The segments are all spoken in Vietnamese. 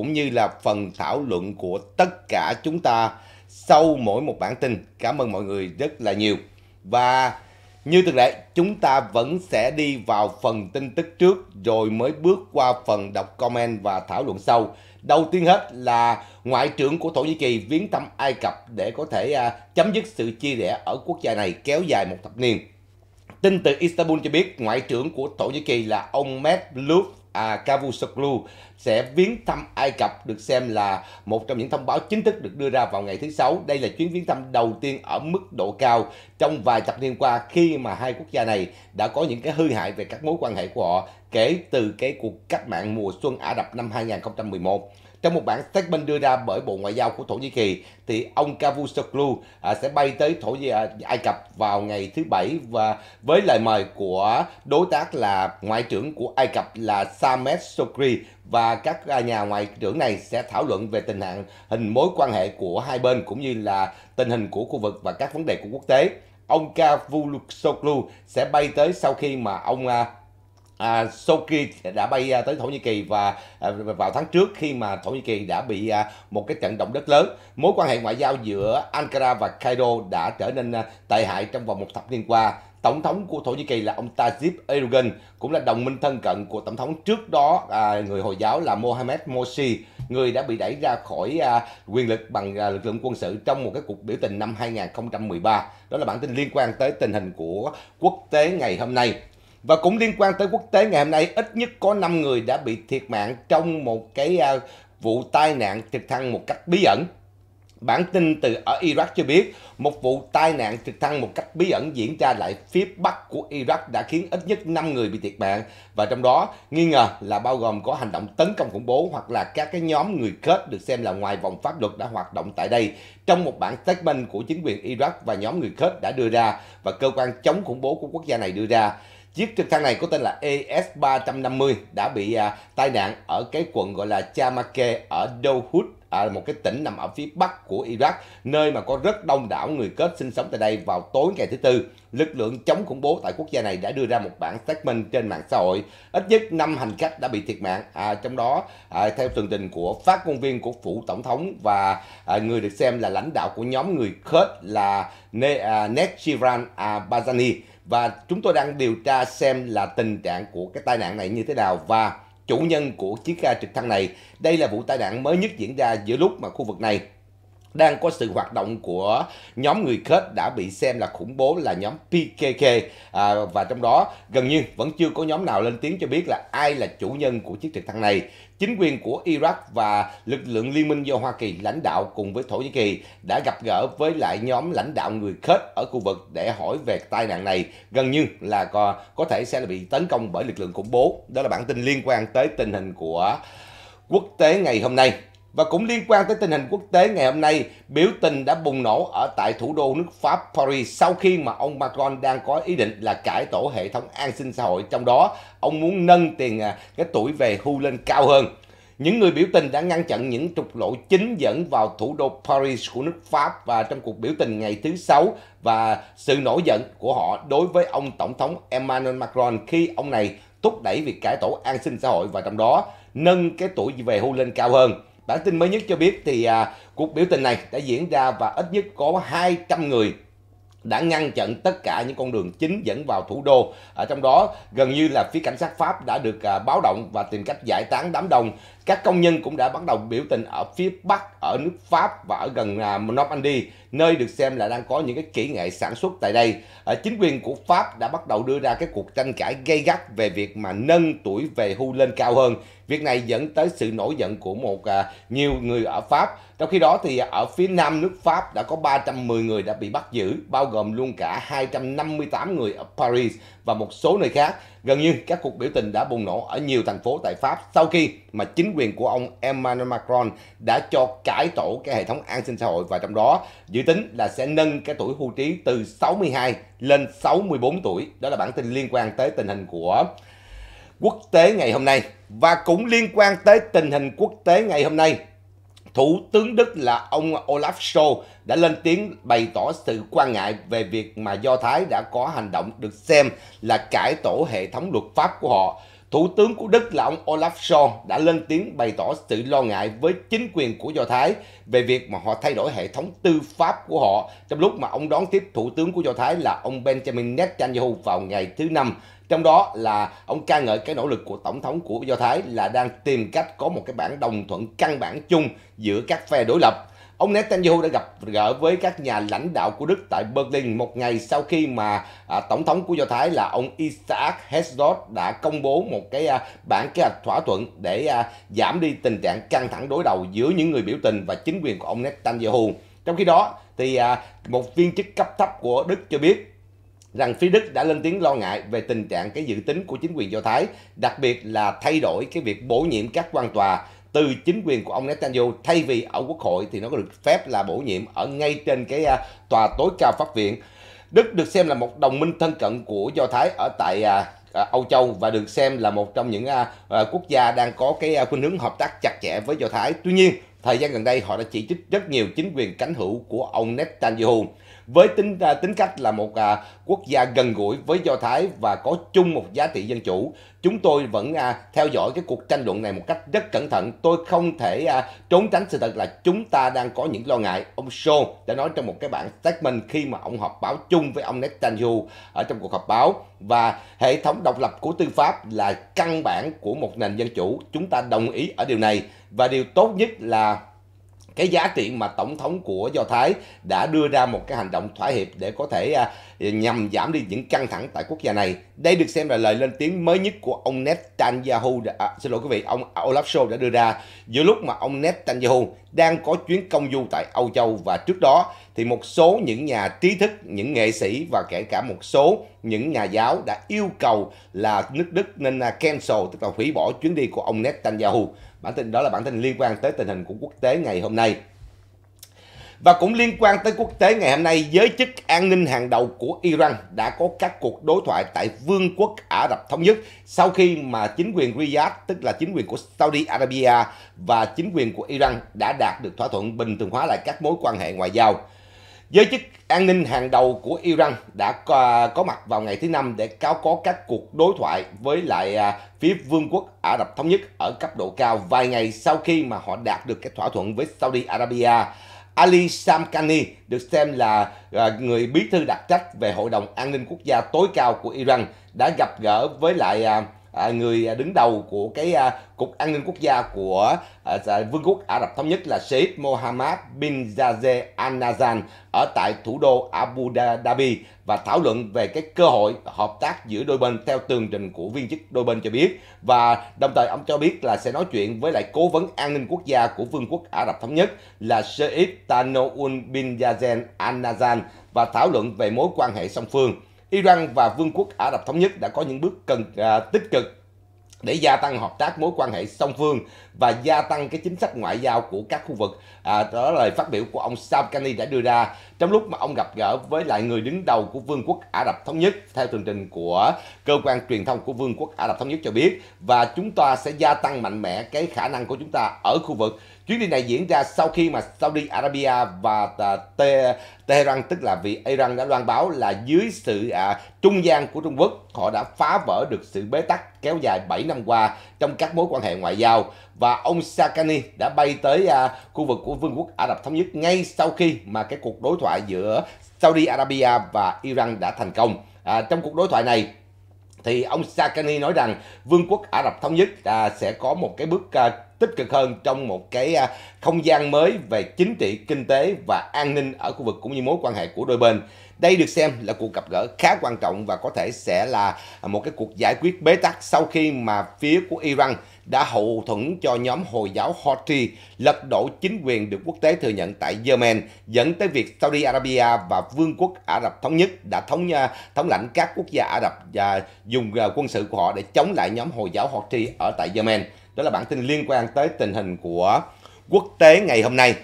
cũng như là phần thảo luận của tất cả chúng ta sau mỗi một bản tin. Cảm ơn mọi người rất là nhiều. Và như thường lệ, chúng ta vẫn sẽ đi vào phần tin tức trước rồi mới bước qua phần đọc comment và thảo luận sau. Đầu tiên hết là Ngoại trưởng của Thổ Nhĩ Kỳ viếng thăm Ai Cập để có thể à, chấm dứt sự chia rẽ ở quốc gia này kéo dài một thập niên. Tin từ Istanbul cho biết Ngoại trưởng của Thổ Nhĩ Kỳ là ông Mevlut à, Cavusoglu sẽ viếng thăm Ai Cập được xem là một trong những thông báo chính thức được đưa ra vào ngày thứ Sáu. Đây là chuyến viếng thăm đầu tiên ở mức độ cao trong vài thập niên qua khi mà hai quốc gia này đã có những cái hư hại về các mối quan hệ của họ kể từ cái cuộc cách mạng mùa xuân Ả Rập năm 2011. Trong một bản statement đưa ra bởi Bộ Ngoại giao của Thổ Nhĩ Kỳ, thì ông Cavusoglu à, sẽ bay tới Thổ Nhĩ à, Ai Cập vào ngày thứ Bảy và với lời mời của đối tác là Ngoại trưởng của Ai Cập là Samet Sokri và các à, nhà ngoại trưởng này sẽ thảo luận về tình hạn hình mối quan hệ của hai bên cũng như là tình hình của khu vực và các vấn đề của quốc tế. Ông Cavusoglu sẽ bay tới sau khi mà ông à, à, Soki đã bay à, tới Thổ Nhĩ Kỳ và à, vào tháng trước khi mà Thổ Nhĩ Kỳ đã bị à, một cái trận động đất lớn, mối quan hệ ngoại giao giữa Ankara và Cairo đã trở nên à, tệ hại trong vòng một thập niên qua. Tổng thống của Thổ Nhĩ Kỳ là ông Tayyip Erdogan, cũng là đồng minh thân cận của tổng thống trước đó à, người Hồi giáo là Mohamed Morsi, người đã bị đẩy ra khỏi à, quyền lực bằng à, lực lượng quân sự trong một cái cuộc biểu tình năm 2013. Đó là bản tin liên quan tới tình hình của quốc tế ngày hôm nay. Và cũng liên quan tới quốc tế ngày hôm nay, ít nhất có 5 người đã bị thiệt mạng trong một cái à, vụ tai nạn trực thăng một cách bí ẩn. Bản tin từ ở Iraq cho biết, một vụ tai nạn trực thăng một cách bí ẩn diễn ra lại phía bắc của Iraq đã khiến ít nhất 5 người bị thiệt mạng và trong đó nghi ngờ là bao gồm có hành động tấn công khủng bố hoặc là các cái nhóm người kết được xem là ngoài vòng pháp luật đã hoạt động tại đây. Trong một bản statement của chính quyền Iraq và nhóm người kết đã đưa ra và cơ quan chống khủng bố của quốc gia này đưa ra Chiếc trực thăng này có tên là AS 350 đã bị à, tai nạn ở cái quận gọi là Chamake ở Dohud À, một cái tỉnh nằm ở phía bắc của Iraq, nơi mà có rất đông đảo người kết sinh sống tại đây vào tối ngày thứ Tư. Lực lượng chống khủng bố tại quốc gia này đã đưa ra một bản statement trên mạng xã hội. Ít nhất 5 hành khách đã bị thiệt mạng, à, trong đó à, theo tường trình của phát ngôn viên của phủ tổng thống và à, người được xem là lãnh đạo của nhóm người kết là ne, à, Ned Abazani và chúng tôi đang điều tra xem là tình trạng của cái tai nạn này như thế nào và chủ nhân của chiếc ga trực thăng này. Đây là vụ tai nạn mới nhất diễn ra giữa lúc mà khu vực này đang có sự hoạt động của nhóm người kết đã bị xem là khủng bố là nhóm PKK à, và trong đó gần như vẫn chưa có nhóm nào lên tiếng cho biết là ai là chủ nhân của chiếc trực thăng này. Chính quyền của Iraq và lực lượng liên minh do Hoa Kỳ lãnh đạo cùng với Thổ Nhĩ Kỳ đã gặp gỡ với lại nhóm lãnh đạo người kết ở khu vực để hỏi về tai nạn này gần như là có, có thể sẽ là bị tấn công bởi lực lượng khủng bố. Đó là bản tin liên quan tới tình hình của quốc tế ngày hôm nay. Và cũng liên quan tới tình hình quốc tế ngày hôm nay, biểu tình đã bùng nổ ở tại thủ đô nước Pháp Paris sau khi mà ông Macron đang có ý định là cải tổ hệ thống an sinh xã hội trong đó ông muốn nâng tiền à, cái tuổi về hưu lên cao hơn. Những người biểu tình đã ngăn chặn những trục lộ chính dẫn vào thủ đô Paris của nước Pháp và trong cuộc biểu tình ngày thứ Sáu và sự nổi giận của họ đối với ông Tổng thống Emmanuel Macron khi ông này thúc đẩy việc cải tổ an sinh xã hội và trong đó nâng cái tuổi về hưu lên cao hơn. Bản tin mới nhất cho biết thì à, cuộc biểu tình này đã diễn ra và ít nhất có 200 người đã ngăn chặn tất cả những con đường chính dẫn vào thủ đô. Ở trong đó gần như là phía cảnh sát Pháp đã được à, báo động và tìm cách giải tán đám đông các công nhân cũng đã bắt đầu biểu tình ở phía Bắc, ở nước Pháp và ở gần à, Normandy, nơi được xem là đang có những cái kỹ nghệ sản xuất tại đây. Ờ, chính quyền của Pháp đã bắt đầu đưa ra cái cuộc tranh cãi gay gắt về việc mà nâng tuổi về hưu lên cao hơn. Việc này dẫn tới sự nổi giận của một à, nhiều người ở Pháp trong khi đó thì ở phía nam nước Pháp đã có 310 người đã bị bắt giữ, bao gồm luôn cả 258 người ở Paris và một số nơi khác. Gần như các cuộc biểu tình đã bùng nổ ở nhiều thành phố tại Pháp sau khi mà chính quyền của ông Emmanuel Macron đã cho cải tổ cái hệ thống an sinh xã hội và trong đó dự tính là sẽ nâng cái tuổi hưu trí từ 62 lên 64 tuổi. Đó là bản tin liên quan tới tình hình của quốc tế ngày hôm nay. Và cũng liên quan tới tình hình quốc tế ngày hôm nay Thủ tướng Đức là ông Olaf Scholz đã lên tiếng bày tỏ sự quan ngại về việc mà Do Thái đã có hành động được xem là cải tổ hệ thống luật pháp của họ Thủ tướng của Đức là ông Olaf Scholz đã lên tiếng bày tỏ sự lo ngại với chính quyền của Do Thái về việc mà họ thay đổi hệ thống tư pháp của họ trong lúc mà ông đón tiếp Thủ tướng của Do Thái là ông Benjamin Netanyahu vào ngày thứ Năm. Trong đó là ông ca ngợi cái nỗ lực của Tổng thống của Do Thái là đang tìm cách có một cái bản đồng thuận căn bản chung giữa các phe đối lập. Ông Netanyahu đã gặp gỡ với các nhà lãnh đạo của Đức tại Berlin một ngày sau khi mà à, Tổng thống của Do Thái là ông Isaac Herzog đã công bố một cái à, bản kế hoạch thỏa thuận để à, giảm đi tình trạng căng thẳng đối đầu giữa những người biểu tình và chính quyền của ông Netanyahu. Trong khi đó, thì à, một viên chức cấp thấp của Đức cho biết rằng phía Đức đã lên tiếng lo ngại về tình trạng cái dự tính của chính quyền Do Thái, đặc biệt là thay đổi cái việc bổ nhiệm các quan tòa từ chính quyền của ông Netanyahu thay vì ở quốc hội thì nó có được phép là bổ nhiệm ở ngay trên cái à, tòa tối cao pháp viện. Đức được xem là một đồng minh thân cận của Do Thái ở tại à, à, Âu Châu và được xem là một trong những quốc gia đang có cái khuynh hướng hợp tác chặt chẽ với Do Thái. Tuy nhiên, thời gian gần đây họ đã chỉ trích rất nhiều chính quyền cánh hữu của ông Netanyahu với tính à, tính cách là một à, quốc gia gần gũi với do thái và có chung một giá trị dân chủ chúng tôi vẫn à, theo dõi cái cuộc tranh luận này một cách rất cẩn thận tôi không thể à, trốn tránh sự thật là chúng ta đang có những lo ngại ông Shaw đã nói trong một cái bản statement khi mà ông họp báo chung với ông Netanyahu ở trong cuộc họp báo và hệ thống độc lập của tư pháp là căn bản của một nền dân chủ chúng ta đồng ý ở điều này và điều tốt nhất là cái giá trị mà tổng thống của do thái đã đưa ra một cái hành động thỏa hiệp để có thể à, nhằm giảm đi những căng thẳng tại quốc gia này đây được xem là lời lên tiếng mới nhất của ông netanyahu à, xin lỗi quý vị ông olaf scholz đã đưa ra giữa lúc mà ông netanyahu đang có chuyến công du tại Âu Châu và trước đó thì một số những nhà trí thức, những nghệ sĩ và kể cả một số những nhà giáo đã yêu cầu là nước Đức nên à, cancel tức là hủy bỏ chuyến đi của ông Netanyahu. Bản tin đó là bản tin liên quan tới tình hình của quốc tế ngày hôm nay. Và cũng liên quan tới quốc tế ngày hôm nay, giới chức an ninh hàng đầu của Iran đã có các cuộc đối thoại tại Vương quốc Ả Rập Thống Nhất sau khi mà chính quyền Riyadh, tức là chính quyền của Saudi Arabia và chính quyền của Iran đã đạt được thỏa thuận bình thường hóa lại các mối quan hệ ngoại giao. Giới chức an ninh hàng đầu của Iran đã có, mặt vào ngày thứ Năm để cáo có các cuộc đối thoại với lại à, phía Vương quốc Ả Rập Thống Nhất ở cấp độ cao vài ngày sau khi mà họ đạt được cái thỏa thuận với Saudi Arabia Ali Samkani được xem là à, người bí thư đặc trách về Hội đồng An ninh Quốc gia tối cao của Iran đã gặp gỡ với lại à, À, người à, đứng đầu của cái à, cục an ninh quốc gia của Vương quốc Ả Rập thống nhất là Sheikh Mohammed bin Zayed Al Nahyan ở tại thủ đô Abu Dhabi và thảo luận về cái cơ hội hợp tác giữa đôi bên theo tường trình của viên chức đôi bên cho biết và đồng thời ông cho biết là sẽ nói chuyện với lại cố vấn an ninh quốc gia của Vương quốc Ả Rập thống nhất là Sheikh Tanoun bin Zayed Al Nahyan và thảo luận về mối quan hệ song phương Iran và Vương quốc Ả Rập Thống Nhất đã có những bước cần à, tích cực để gia tăng hợp tác mối quan hệ song phương và gia tăng cái chính sách ngoại giao của các khu vực. À, đó là lời phát biểu của ông Salkani đã đưa ra trong lúc mà ông gặp gỡ với lại người đứng đầu của Vương quốc Ả Rập Thống Nhất theo tường trình của cơ quan truyền thông của Vương quốc Ả Rập Thống Nhất cho biết và chúng ta sẽ gia tăng mạnh mẽ cái khả năng của chúng ta ở khu vực Chuyến đi này diễn ra sau khi mà Saudi Arabia và à, Te Tehran tức là vì Iran đã loan báo là dưới sự à, trung gian của Trung Quốc họ đã phá vỡ được sự bế tắc kéo dài 7 năm qua trong các mối quan hệ ngoại giao và ông Sakani đã bay tới à, khu vực của Vương quốc Ả Rập Thống nhất ngay sau khi mà cái cuộc đối thoại giữa Saudi Arabia và Iran đã thành công. À, trong cuộc đối thoại này thì ông Sakani nói rằng Vương quốc Ả Rập Thống Nhất à, sẽ có một cái bước à, tích cực hơn trong một cái à, không gian mới về chính trị, kinh tế và an ninh ở khu vực cũng như mối quan hệ của đôi bên. Đây được xem là cuộc gặp gỡ khá quan trọng và có thể sẽ là một cái cuộc giải quyết bế tắc sau khi mà phía của Iran đã hậu thuẫn cho nhóm Hồi giáo Houthi lật đổ chính quyền được quốc tế thừa nhận tại Yemen, dẫn tới việc Saudi Arabia và Vương quốc Ả Rập Thống Nhất đã thống thống lãnh các quốc gia Ả Rập và dùng ờ, quân sự của họ để chống lại nhóm Hồi giáo Houthi ở tại Yemen. Đó là bản tin liên quan tới tình hình của quốc tế ngày hôm nay.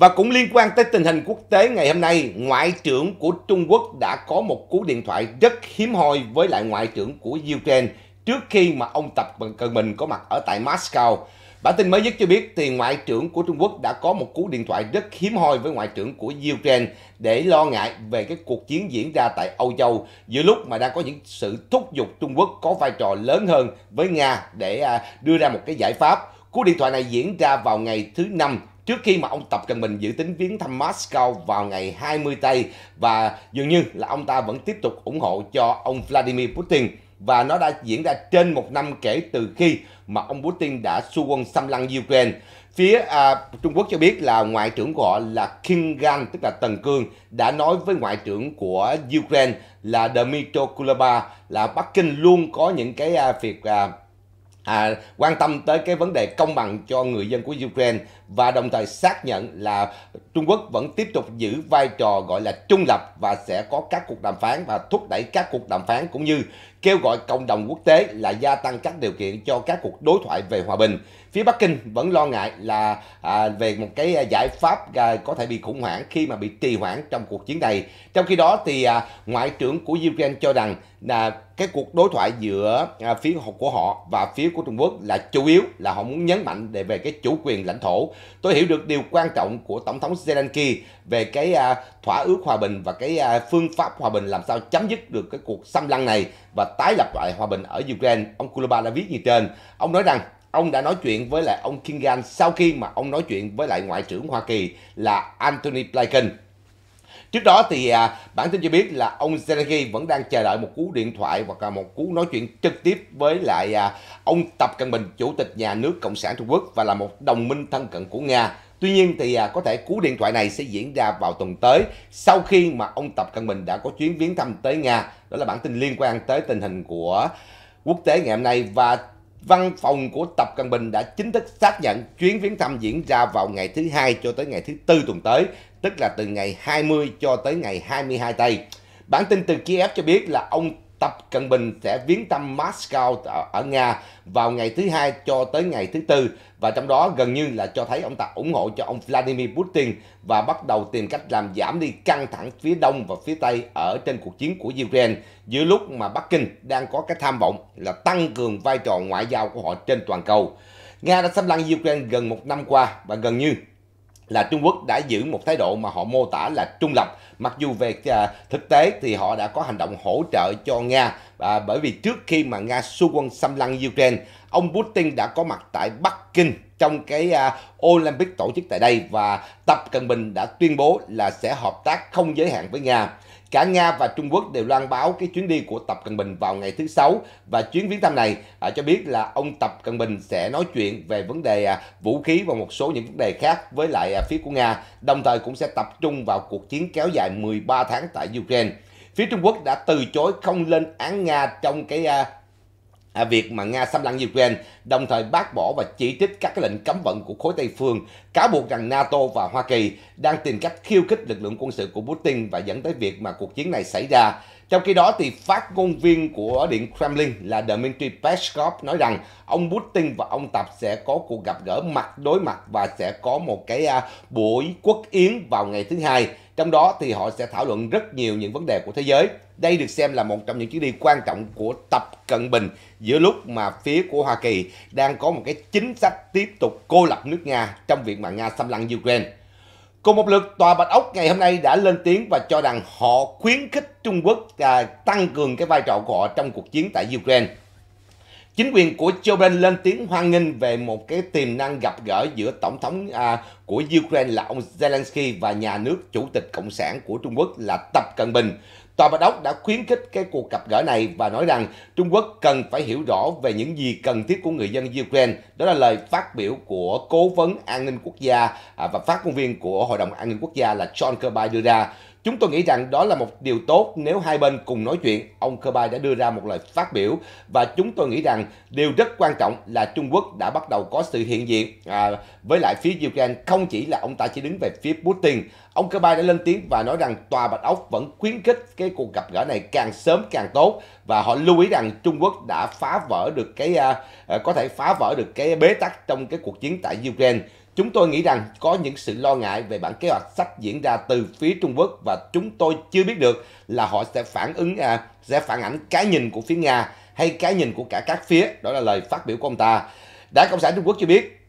Và cũng liên quan tới tình hình quốc tế ngày hôm nay, Ngoại trưởng của Trung Quốc đã có một cú điện thoại rất hiếm hoi với lại Ngoại trưởng của Ukraine trước khi mà ông Tập Cận Bình có mặt ở tại Moscow. Bản tin mới nhất cho biết thì Ngoại trưởng của Trung Quốc đã có một cú điện thoại rất hiếm hoi với Ngoại trưởng của Ukraine để lo ngại về cái cuộc chiến diễn ra tại Âu Châu giữa lúc mà đang có những sự thúc giục Trung Quốc có vai trò lớn hơn với Nga để à, đưa ra một cái giải pháp. Cú điện thoại này diễn ra vào ngày thứ Năm trước khi mà ông Tập Cận Bình dự tính viếng thăm Moscow vào ngày 20 tây và dường như là ông ta vẫn tiếp tục ủng hộ cho ông Vladimir Putin và nó đã diễn ra trên một năm kể từ khi mà ông Putin đã xu quân xâm lăng Ukraine. Phía à, Trung Quốc cho biết là Ngoại trưởng gọi là Kim Gang, tức là Tần Cương, đã nói với Ngoại trưởng của Ukraine là dmitry Kuleba là Bắc Kinh luôn có những cái à, việc à, à, quan tâm tới cái vấn đề công bằng cho người dân của Ukraine và đồng thời xác nhận là Trung Quốc vẫn tiếp tục giữ vai trò gọi là trung lập và sẽ có các cuộc đàm phán và thúc đẩy các cuộc đàm phán cũng như kêu gọi cộng đồng quốc tế là gia tăng các điều kiện cho các cuộc đối thoại về hòa bình. Phía Bắc Kinh vẫn lo ngại là à, về một cái giải pháp à, có thể bị khủng hoảng khi mà bị trì hoãn trong cuộc chiến này. Trong khi đó thì à, ngoại trưởng của Ukraine cho rằng là cái cuộc đối thoại giữa à, phía của họ và phía của Trung Quốc là chủ yếu là họ muốn nhấn mạnh để về cái chủ quyền lãnh thổ Tôi hiểu được điều quan trọng của Tổng thống Zelensky về cái à, thỏa ước hòa bình và cái à, phương pháp hòa bình làm sao chấm dứt được cái cuộc xâm lăng này và tái lập lại hòa bình ở Ukraine. Ông Kuluba đã viết như trên. Ông nói rằng ông đã nói chuyện với lại ông Kingan sau khi mà ông nói chuyện với lại Ngoại trưởng Hoa Kỳ là Antony Blinken Trước đó thì à, bản tin cho biết là ông Zelensky vẫn đang chờ đợi một cú điện thoại hoặc là một cú nói chuyện trực tiếp với lại à, ông Tập Cận Bình, Chủ tịch nhà nước Cộng sản Trung Quốc và là một đồng minh thân cận của Nga. Tuy nhiên thì à, có thể cú điện thoại này sẽ diễn ra vào tuần tới sau khi mà ông Tập Cận Bình đã có chuyến viếng thăm tới Nga. Đó là bản tin liên quan tới tình hình của quốc tế ngày hôm nay và Văn phòng của Tập Cận Bình đã chính thức xác nhận chuyến viếng thăm diễn ra vào ngày thứ hai cho tới ngày thứ tư tuần tới, tức là từ ngày 20 cho tới ngày 22 Tây. Bản tin từ Kiev cho biết là ông Tập Cận Bình sẽ viếng thăm Moscow ở, Nga vào ngày thứ hai cho tới ngày thứ tư và trong đó gần như là cho thấy ông ta ủng hộ cho ông Vladimir Putin và bắt đầu tìm cách làm giảm đi căng thẳng phía đông và phía tây ở trên cuộc chiến của Ukraine giữa lúc mà Bắc Kinh đang có cái tham vọng là tăng cường vai trò ngoại giao của họ trên toàn cầu. Nga đã xâm lăng Ukraine gần một năm qua và gần như là Trung Quốc đã giữ một thái độ mà họ mô tả là trung lập mặc dù về à, thực tế thì họ đã có hành động hỗ trợ cho Nga à, bởi vì trước khi mà Nga xu quân xâm lăng Ukraine ông Putin đã có mặt tại Bắc Kinh trong cái à, Olympic tổ chức tại đây và Tập Cận Bình đã tuyên bố là sẽ hợp tác không giới hạn với Nga Cả Nga và Trung Quốc đều loan báo cái chuyến đi của Tập Cận Bình vào ngày thứ Sáu và chuyến viếng thăm này à, cho biết là ông Tập Cận Bình sẽ nói chuyện về vấn đề à, vũ khí và một số những vấn đề khác với lại à, phía của Nga, đồng thời cũng sẽ tập trung vào cuộc chiến kéo dài 13 tháng tại Ukraine. Phía Trung Quốc đã từ chối không lên án Nga trong cái à, À, việc mà Nga xâm lăng Ukraine, đồng thời bác bỏ và chỉ trích các cái lệnh cấm vận của khối Tây phương, cáo buộc rằng NATO và Hoa Kỳ đang tìm cách khiêu khích lực lượng quân sự của Putin và dẫn tới việc mà cuộc chiến này xảy ra. Trong khi đó thì phát ngôn viên của Điện Kremlin là Dmitry Peskov nói rằng ông Putin và ông Tập sẽ có cuộc gặp gỡ mặt đối mặt và sẽ có một cái à, buổi quốc yến vào ngày thứ hai. Trong đó thì họ sẽ thảo luận rất nhiều những vấn đề của thế giới. Đây được xem là một trong những chuyến đi quan trọng của Tập Cận Bình giữa lúc mà phía của Hoa Kỳ đang có một cái chính sách tiếp tục cô lập nước Nga trong việc mà Nga xâm lăng Ukraine. Cùng một lượt, Tòa Bạch Ốc ngày hôm nay đã lên tiếng và cho rằng họ khuyến khích Trung Quốc à, tăng cường cái vai trò của họ trong cuộc chiến tại Ukraine. Chính quyền của Joe Biden lên tiếng hoan nghênh về một cái tiềm năng gặp gỡ giữa tổng thống à, của Ukraine là ông Zelensky và nhà nước chủ tịch cộng sản của Trung Quốc là Tập Cận Bình. Tòa Bạch Ốc đã khuyến khích cái cuộc gặp gỡ này và nói rằng Trung Quốc cần phải hiểu rõ về những gì cần thiết của người dân Ukraine. Đó là lời phát biểu của cố vấn an ninh quốc gia à, và phát ngôn viên của Hội đồng an ninh quốc gia là John Kirby đưa ra. Chúng tôi nghĩ rằng đó là một điều tốt nếu hai bên cùng nói chuyện. Ông Kirby đã đưa ra một lời phát biểu và chúng tôi nghĩ rằng điều rất quan trọng là Trung Quốc đã bắt đầu có sự hiện diện à, với lại phía Ukraine. Không chỉ là ông ta chỉ đứng về phía Putin. Ông Kirby đã lên tiếng và nói rằng Tòa Bạch Ốc vẫn khuyến khích cái cuộc gặp gỡ này càng sớm càng tốt và họ lưu ý rằng Trung Quốc đã phá vỡ được cái à, à có thể phá vỡ được cái bế tắc trong cái cuộc chiến tại Ukraine. Chúng tôi nghĩ rằng có những sự lo ngại về bản kế hoạch sắp diễn ra từ phía Trung Quốc và chúng tôi chưa biết được là họ sẽ phản ứng à, sẽ phản ảnh cái nhìn của phía Nga hay cái nhìn của cả các phía. Đó là lời phát biểu của ông ta. Đảng Cộng sản Trung Quốc cho biết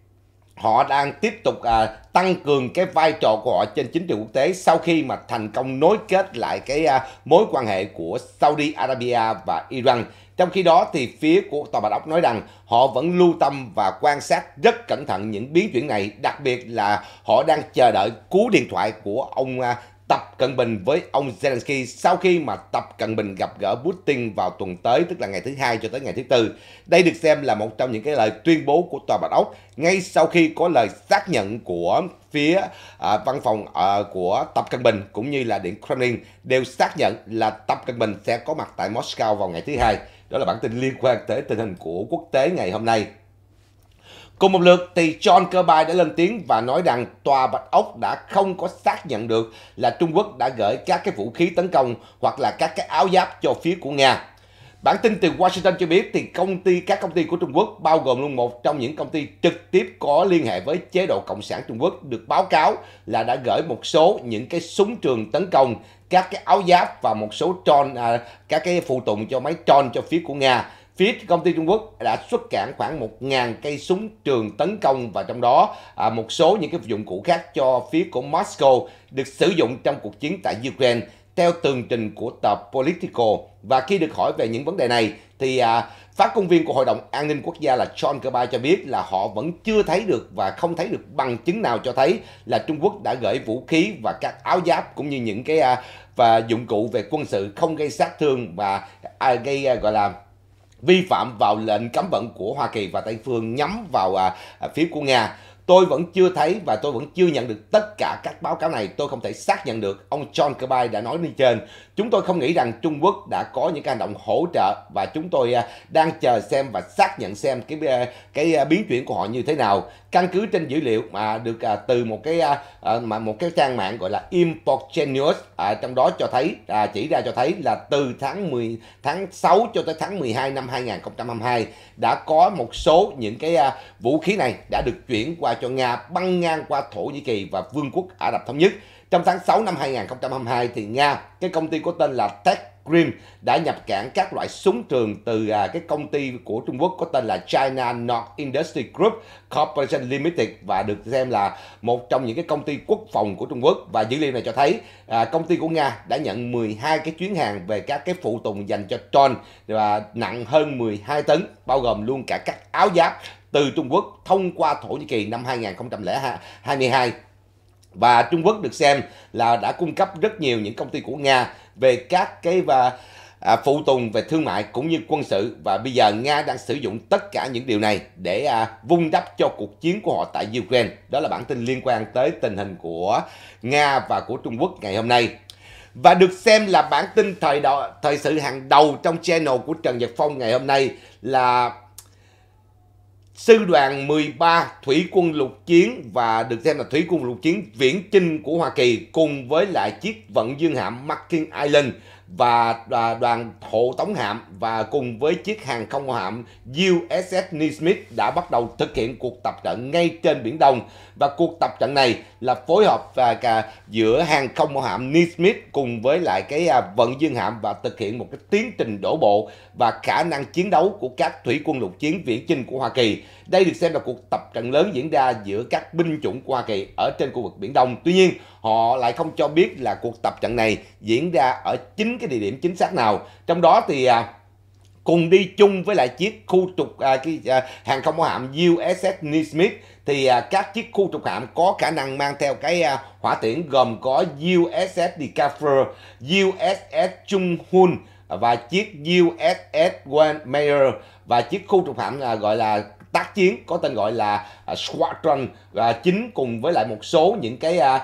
họ đang tiếp tục à, tăng cường cái vai trò của họ trên chính trường quốc tế sau khi mà thành công nối kết lại cái à, mối quan hệ của Saudi Arabia và Iran trong khi đó thì phía của Tòa Bạch Ốc nói rằng họ vẫn lưu tâm và quan sát rất cẩn thận những biến chuyển này, đặc biệt là họ đang chờ đợi cú điện thoại của ông à, Tập Cận Bình với ông Zelensky sau khi mà Tập Cận Bình gặp gỡ Putin vào tuần tới, tức là ngày thứ hai cho tới ngày thứ tư. Đây được xem là một trong những cái lời tuyên bố của Tòa Bạch Ốc ngay sau khi có lời xác nhận của phía à, văn phòng à, của Tập Cận Bình cũng như là Điện Kremlin đều xác nhận là Tập Cận Bình sẽ có mặt tại Moscow vào ngày thứ hai. Đó là bản tin liên quan tới tình hình của quốc tế ngày hôm nay. Cùng một lượt thì John Kirby đã lên tiếng và nói rằng Tòa Bạch Ốc đã không có xác nhận được là Trung Quốc đã gửi các cái vũ khí tấn công hoặc là các cái áo giáp cho phía của Nga. Bản tin từ Washington cho biết thì công ty các công ty của Trung Quốc bao gồm luôn một trong những công ty trực tiếp có liên hệ với chế độ cộng sản Trung Quốc được báo cáo là đã gửi một số những cái súng trường tấn công các cái áo giáp và một số tròn à, các cái phụ tùng cho máy tròn cho phía của Nga. Phía công ty Trung Quốc đã xuất cảng khoảng 1.000 cây súng trường tấn công và trong đó à, một số những cái dụng cụ khác cho phía của Moscow được sử dụng trong cuộc chiến tại Ukraine theo tường trình của tập Politico. Và khi được hỏi về những vấn đề này, thì à, phát công viên của Hội đồng An ninh Quốc gia là John Kirby cho biết là họ vẫn chưa thấy được và không thấy được bằng chứng nào cho thấy là Trung Quốc đã gửi vũ khí và các áo giáp cũng như những cái à, và dụng cụ về quân sự không gây sát thương và à, gây à, gọi là vi phạm vào lệnh cấm vận của Hoa Kỳ và Tây phương nhắm vào à, à phía của Nga. Tôi vẫn chưa thấy và tôi vẫn chưa nhận được tất cả các báo cáo này. Tôi không thể xác nhận được. Ông John Kirby đã nói lên trên. Chúng tôi không nghĩ rằng Trung Quốc đã có những hành động hỗ trợ và chúng tôi à, đang chờ xem và xác nhận xem cái à, cái à, biến chuyển của họ như thế nào. Căn cứ trên dữ liệu mà được từ một cái mà một cái trang mạng gọi là Import à, trong đó cho thấy à, chỉ ra cho thấy là từ tháng 10 tháng 6 cho tới tháng 12 năm 2022 đã có một số những cái vũ khí này đã được chuyển qua bại cho Nga băng ngang qua Thổ Nhĩ Kỳ và Vương quốc Ả Rập Thống Nhất. Trong tháng 6 năm 2022 thì Nga, cái công ty có tên là TechCrim đã nhập cảng các loại súng trường từ à, cái công ty của Trung Quốc có tên là China North Industry Group Corporation Limited và được xem là một trong những cái công ty quốc phòng của Trung Quốc và dữ liệu này cho thấy à, công ty của Nga đã nhận 12 cái chuyến hàng về các cái phụ tùng dành cho Tron và nặng hơn 12 tấn bao gồm luôn cả các áo giáp từ Trung Quốc thông qua Thổ Nhĩ Kỳ năm 2022 và Trung Quốc được xem là đã cung cấp rất nhiều những công ty của Nga về các cái và à, phụ tùng về thương mại cũng như quân sự và bây giờ Nga đang sử dụng tất cả những điều này để à, vun đắp cho cuộc chiến của họ tại Ukraine. Đó là bản tin liên quan tới tình hình của Nga và của Trung Quốc ngày hôm nay. Và được xem là bản tin thời, đo, thời sự hàng đầu trong channel của Trần Nhật Phong ngày hôm nay là sư đoàn 13 thủy quân lục chiến và được xem là thủy quân lục chiến viễn chinh của Hoa Kỳ cùng với lại chiếc vận dương hạm Mackin Island và à, đoàn hộ tống hạm và cùng với chiếc hàng không hạm USS Nesmith đã bắt đầu thực hiện cuộc tập trận ngay trên biển Đông và cuộc tập trận này là phối hợp và cả giữa hàng không mẫu hạm Nismith cùng với lại cái à, vận dương hạm và thực hiện một cái tiến trình đổ bộ và khả năng chiến đấu của các thủy quân lục chiến viễn chinh của Hoa Kỳ. Đây được xem là cuộc tập trận lớn diễn ra giữa các binh chủng của Hoa Kỳ ở trên khu vực Biển Đông. Tuy nhiên, họ lại không cho biết là cuộc tập trận này diễn ra ở chính cái địa điểm chính xác nào. Trong đó thì à, cùng đi chung với lại chiếc khu trục à, cái à, hàng không hạm USS Nismith thì à, các chiếc khu trục hạm có khả năng mang theo cái à, hỏa tiễn gồm có USS Decatur, USS Chung Hun và chiếc USS Wayne Mayer và chiếc khu trục hạm à, gọi là tác chiến có tên gọi là à, Squadron uh, cùng với lại một số những cái à,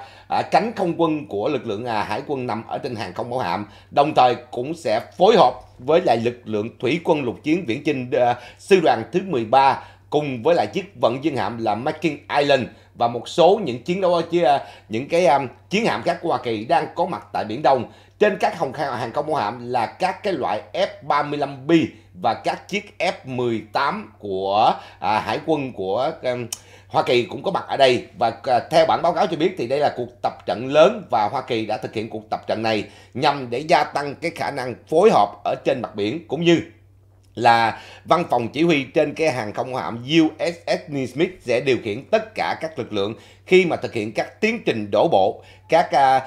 cánh không quân của lực lượng hải quân nằm ở trên hàng không mẫu hạm đồng thời cũng sẽ phối hợp với lại lực lượng thủy quân lục chiến viễn chinh sư đoàn thứ 13 cùng với lại chiếc vận dương hạm là Macking Island và một số những chiến đấu những cái chiến hạm khác của Hoa Kỳ đang có mặt tại biển Đông trên các hồng hàng không mẫu hạm là các cái loại F-35B và các chiếc F-18 của à, hải quân của à, Hoa Kỳ cũng có mặt ở đây và à, theo bản báo cáo cho biết thì đây là cuộc tập trận lớn và Hoa Kỳ đã thực hiện cuộc tập trận này nhằm để gia tăng cái khả năng phối hợp ở trên mặt biển cũng như là văn phòng chỉ huy trên cái hàng không hạm USS Nimitz sẽ điều khiển tất cả các lực lượng khi mà thực hiện các tiến trình đổ bộ, các uh,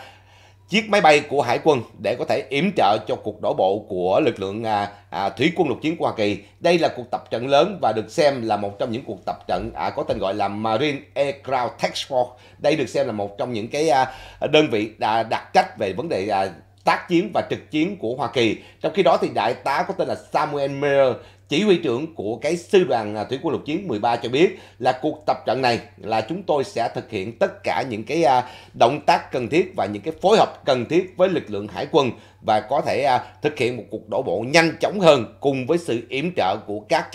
chiếc máy bay của hải quân để có thể yểm trợ cho cuộc đổ bộ của lực lượng à, à, thủy quân lục chiến của Hoa Kỳ. Đây là cuộc tập trận lớn và được xem là một trong những cuộc tập trận à, có tên gọi là Marine Aircraft Task Force. Đây được xem là một trong những cái à, đơn vị à, đặc trách về vấn đề à, tác chiến và trực chiến của Hoa Kỳ. Trong khi đó thì đại tá có tên là Samuel Miller chỉ huy trưởng của cái sư đoàn à, thủy quân lục chiến 13 cho biết là cuộc tập trận này là chúng tôi sẽ thực hiện tất cả những cái à, động tác cần thiết và những cái phối hợp cần thiết với lực lượng hải quân và có thể à, thực hiện một cuộc đổ bộ nhanh chóng hơn cùng với sự yểm trợ của các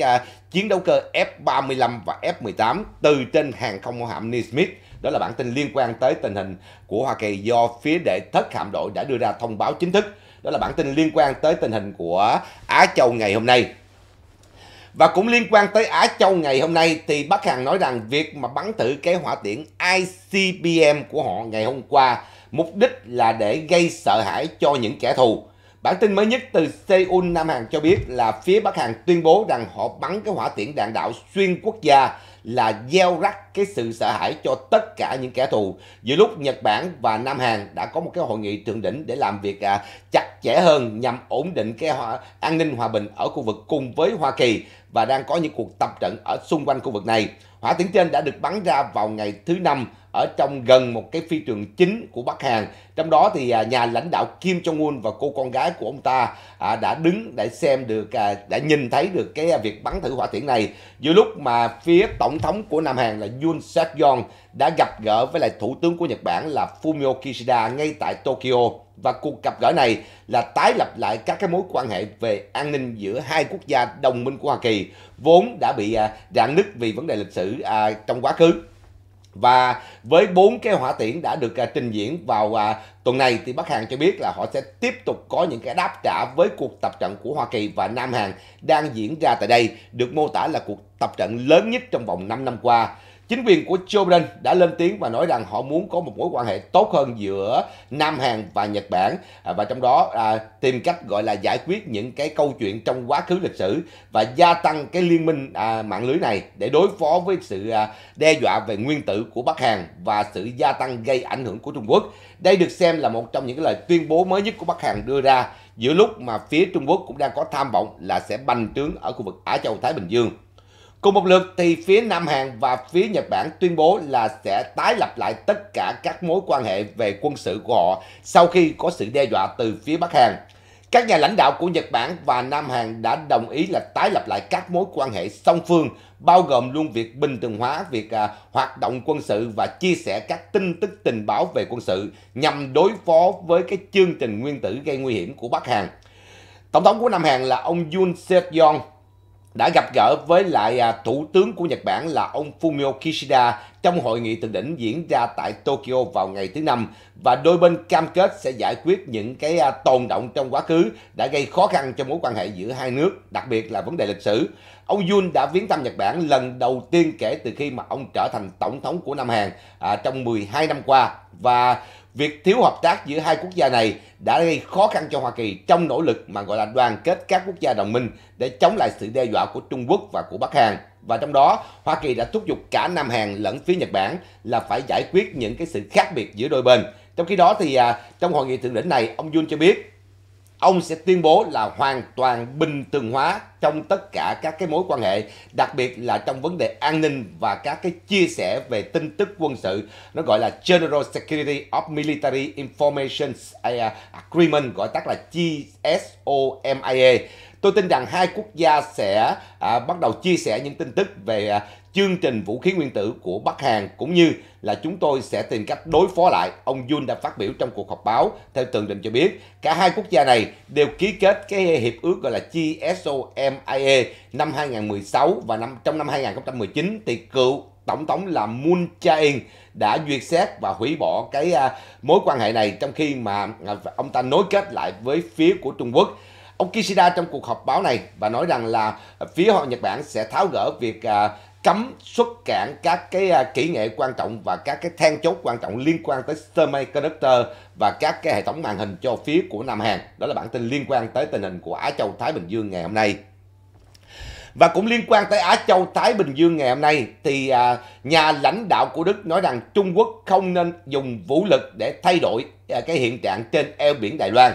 chiến đấu cơ F-35 và F-18 từ trên hàng không mẫu hạm Nismith. Đó là bản tin liên quan tới tình hình của Hoa Kỳ do phía đệ thất hạm đội đã đưa ra thông báo chính thức. Đó là bản tin liên quan tới tình hình của Á Châu ngày hôm nay. Và cũng liên quan tới Á Châu ngày hôm nay thì Bắc Hàn nói rằng việc mà bắn thử cái hỏa tiễn ICBM của họ ngày hôm qua mục đích là để gây sợ hãi cho những kẻ thù. Bản tin mới nhất từ Seoul, Nam Hàn cho biết là phía Bắc Hàn tuyên bố rằng họ bắn cái hỏa tiễn đạn đạo xuyên quốc gia là gieo rắc cái sự sợ hãi cho tất cả những kẻ thù. Giữa lúc Nhật Bản và Nam Hàn đã có một cái hội nghị thượng đỉnh để làm việc à, chặt chẽ hơn nhằm ổn định cái hòa, an ninh hòa bình ở khu vực cùng với Hoa Kỳ và đang có những cuộc tập trận ở xung quanh khu vực này. Hỏa tiễn trên đã được bắn ra vào ngày thứ năm ở trong gần một cái phi trường chính của Bắc Hàn. Trong đó thì à, nhà lãnh đạo Kim Jong-un và cô con gái của ông ta à, đã đứng để xem được, à, đã nhìn thấy được cái việc bắn thử hỏa tiễn này. Giữa lúc mà phía tổng thống của Nam Hàn là Yoon Suk Yeol đã gặp gỡ với lại thủ tướng của Nhật Bản là Fumio Kishida ngay tại Tokyo và cuộc gặp gỡ này là tái lập lại các cái mối quan hệ về an ninh giữa hai quốc gia đồng minh của Hoa Kỳ vốn đã bị à, rạn nứt vì vấn đề lịch sử à, trong quá khứ. Và với bốn cái hỏa tiễn đã được à, trình diễn vào à, tuần này thì Bắc Hàn cho biết là họ sẽ tiếp tục có những cái đáp trả với cuộc tập trận của Hoa Kỳ và Nam Hàn đang diễn ra tại đây được mô tả là cuộc tập trận lớn nhất trong vòng 5 năm qua. Chính quyền của Joe Biden đã lên tiếng và nói rằng họ muốn có một mối quan hệ tốt hơn giữa Nam Hàn và Nhật Bản à, và trong đó à, tìm cách gọi là giải quyết những cái câu chuyện trong quá khứ lịch sử và gia tăng cái liên minh à, mạng lưới này để đối phó với sự à, đe dọa về nguyên tử của Bắc Hàn và sự gia tăng gây ảnh hưởng của Trung Quốc. Đây được xem là một trong những cái lời tuyên bố mới nhất của Bắc Hàn đưa ra giữa lúc mà phía Trung Quốc cũng đang có tham vọng là sẽ bành trướng ở khu vực Á Châu Thái Bình Dương. Cùng một lượt thì phía Nam Hàn và phía Nhật Bản tuyên bố là sẽ tái lập lại tất cả các mối quan hệ về quân sự của họ sau khi có sự đe dọa từ phía Bắc Hàn. Các nhà lãnh đạo của Nhật Bản và Nam Hàn đã đồng ý là tái lập lại các mối quan hệ song phương, bao gồm luôn việc bình thường hóa việc à, hoạt động quân sự và chia sẻ các tin tức tình báo về quân sự nhằm đối phó với cái chương trình nguyên tử gây nguy hiểm của Bắc Hàn. Tổng thống của Nam Hàn là ông Yoon Seok yong đã gặp gỡ với lại à, Thủ tướng của Nhật Bản là ông Fumio Kishida trong hội nghị thượng đỉnh diễn ra tại Tokyo vào ngày thứ Năm và đôi bên cam kết sẽ giải quyết những cái à, tồn động trong quá khứ đã gây khó khăn cho mối quan hệ giữa hai nước, đặc biệt là vấn đề lịch sử. Ông Yun đã viếng thăm Nhật Bản lần đầu tiên kể từ khi mà ông trở thành tổng thống của Nam Hàn à, trong 12 năm qua và Việc thiếu hợp tác giữa hai quốc gia này đã gây khó khăn cho Hoa Kỳ trong nỗ lực mà gọi là đoàn kết các quốc gia đồng minh để chống lại sự đe dọa của Trung Quốc và của Bắc Hàn. Và trong đó, Hoa Kỳ đã thúc giục cả Nam Hàn lẫn phía Nhật Bản là phải giải quyết những cái sự khác biệt giữa đôi bên. Trong khi đó thì à, trong hội nghị thượng đỉnh này, ông Jun cho biết ông sẽ tuyên bố là hoàn toàn bình thường hóa trong tất cả các cái mối quan hệ, đặc biệt là trong vấn đề an ninh và các cái chia sẻ về tin tức quân sự. Nó gọi là General Security of Military Information à, Agreement, gọi tắt là GSOMIA. Tôi tin rằng hai quốc gia sẽ à, bắt đầu chia sẻ những tin tức về à, chương trình vũ khí nguyên tử của Bắc Hàn cũng như là chúng tôi sẽ tìm cách đối phó lại, ông Yun đã phát biểu trong cuộc họp báo. Theo tường trình cho biết, cả hai quốc gia này đều ký kết cái hiệp ước gọi là GSOMIA năm 2016 và năm trong năm 2019 thì cựu tổng thống là Moon Jae-in đã duyệt xét và hủy bỏ cái à, mối quan hệ này trong khi mà à, ông ta nối kết lại với phía của Trung Quốc. Ông Kishida trong cuộc họp báo này và nói rằng là phía họ Nhật Bản sẽ tháo gỡ việc à, chấm xuất cản các cái à, kỹ nghệ quan trọng và các cái then chốt quan trọng liên quan tới semiconductor và các cái hệ thống màn hình cho phía của Nam Hàn. Đó là bản tin liên quan tới tình hình của Á Châu Thái Bình Dương ngày hôm nay. Và cũng liên quan tới Á Châu Thái Bình Dương ngày hôm nay thì à, nhà lãnh đạo của Đức nói rằng Trung Quốc không nên dùng vũ lực để thay đổi à, cái hiện trạng trên eo biển Đài Loan.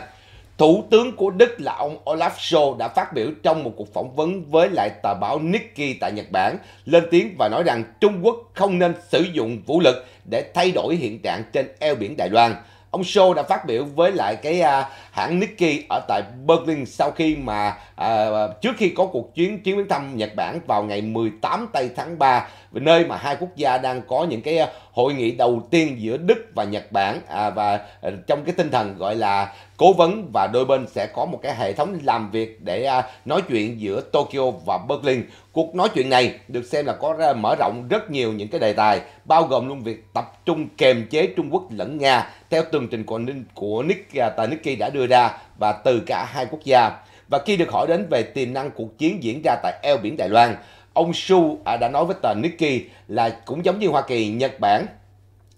Thủ tướng của Đức là ông Olaf Scholz đã phát biểu trong một cuộc phỏng vấn với lại tờ báo Nikkei tại Nhật Bản, lên tiếng và nói rằng Trung Quốc không nên sử dụng vũ lực để thay đổi hiện trạng trên eo biển Đài Loan. Ông Scholz đã phát biểu với lại cái uh, hãng Nikkei ở tại Berlin sau khi mà uh, trước khi có cuộc chuyến chuyến viếng thăm Nhật Bản vào ngày 18 tây tháng 3 nơi mà hai quốc gia đang có những cái ờ, hội nghị đầu tiên giữa Đức và Nhật Bản à, và ờ, trong cái tinh thần gọi là cố vấn và đôi bên sẽ có một cái hệ thống làm việc để à, nói chuyện giữa Tokyo và Berlin. Cuộc nói chuyện này được xem là có ra mở rộng rất nhiều những cái đề tài bao gồm luôn việc tập trung kềm chế Trung Quốc lẫn Nga theo tường trình của của Nick à, tại Nikkei đã đưa ra và từ cả hai quốc gia. Và khi được hỏi đến về tiềm năng cuộc chiến diễn ra tại eo biển Đài Loan, ông Su à, đã nói với tờ Nikkei là cũng giống như Hoa Kỳ, Nhật Bản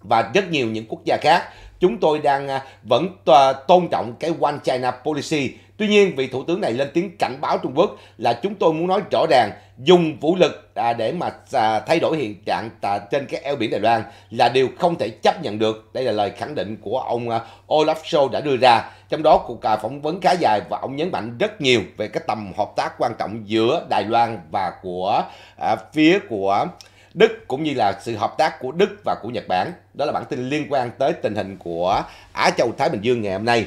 và rất nhiều những quốc gia khác chúng tôi đang à, vẫn à, tôn trọng cái One China Policy Tuy nhiên, vị thủ tướng này lên tiếng cảnh báo Trung Quốc là chúng tôi muốn nói rõ ràng dùng vũ lực à, để mà à, thay đổi hiện trạng trên cái eo biển Đài Loan là điều không thể chấp nhận được. Đây là lời khẳng định của ông à, Olaf Scholz đã đưa ra. Trong đó cuộc phỏng vấn khá dài và ông nhấn mạnh rất nhiều về cái tầm hợp tác quan trọng giữa Đài Loan và của à, phía của Đức cũng như là sự hợp tác của Đức và của Nhật Bản. Đó là bản tin liên quan tới tình hình của Á Châu Thái Bình Dương ngày hôm nay.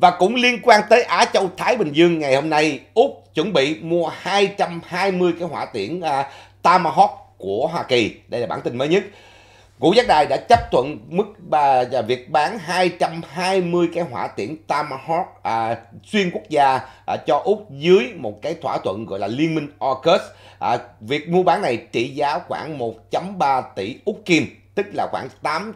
Và cũng liên quan tới Á Châu Thái Bình Dương ngày hôm nay, Úc chuẩn bị mua 220 cái hỏa tiễn à, Tomahawk của Hoa Kỳ. Đây là bản tin mới nhất. Ngũ Giác Đài đã chấp thuận mức và việc bán 220 cái hỏa tiễn Tomahawk à, xuyên quốc gia à, cho Úc dưới một cái thỏa thuận gọi là Liên minh AUKUS. À, việc mua bán này trị giá khoảng 1.3 tỷ Úc Kim tức là khoảng 8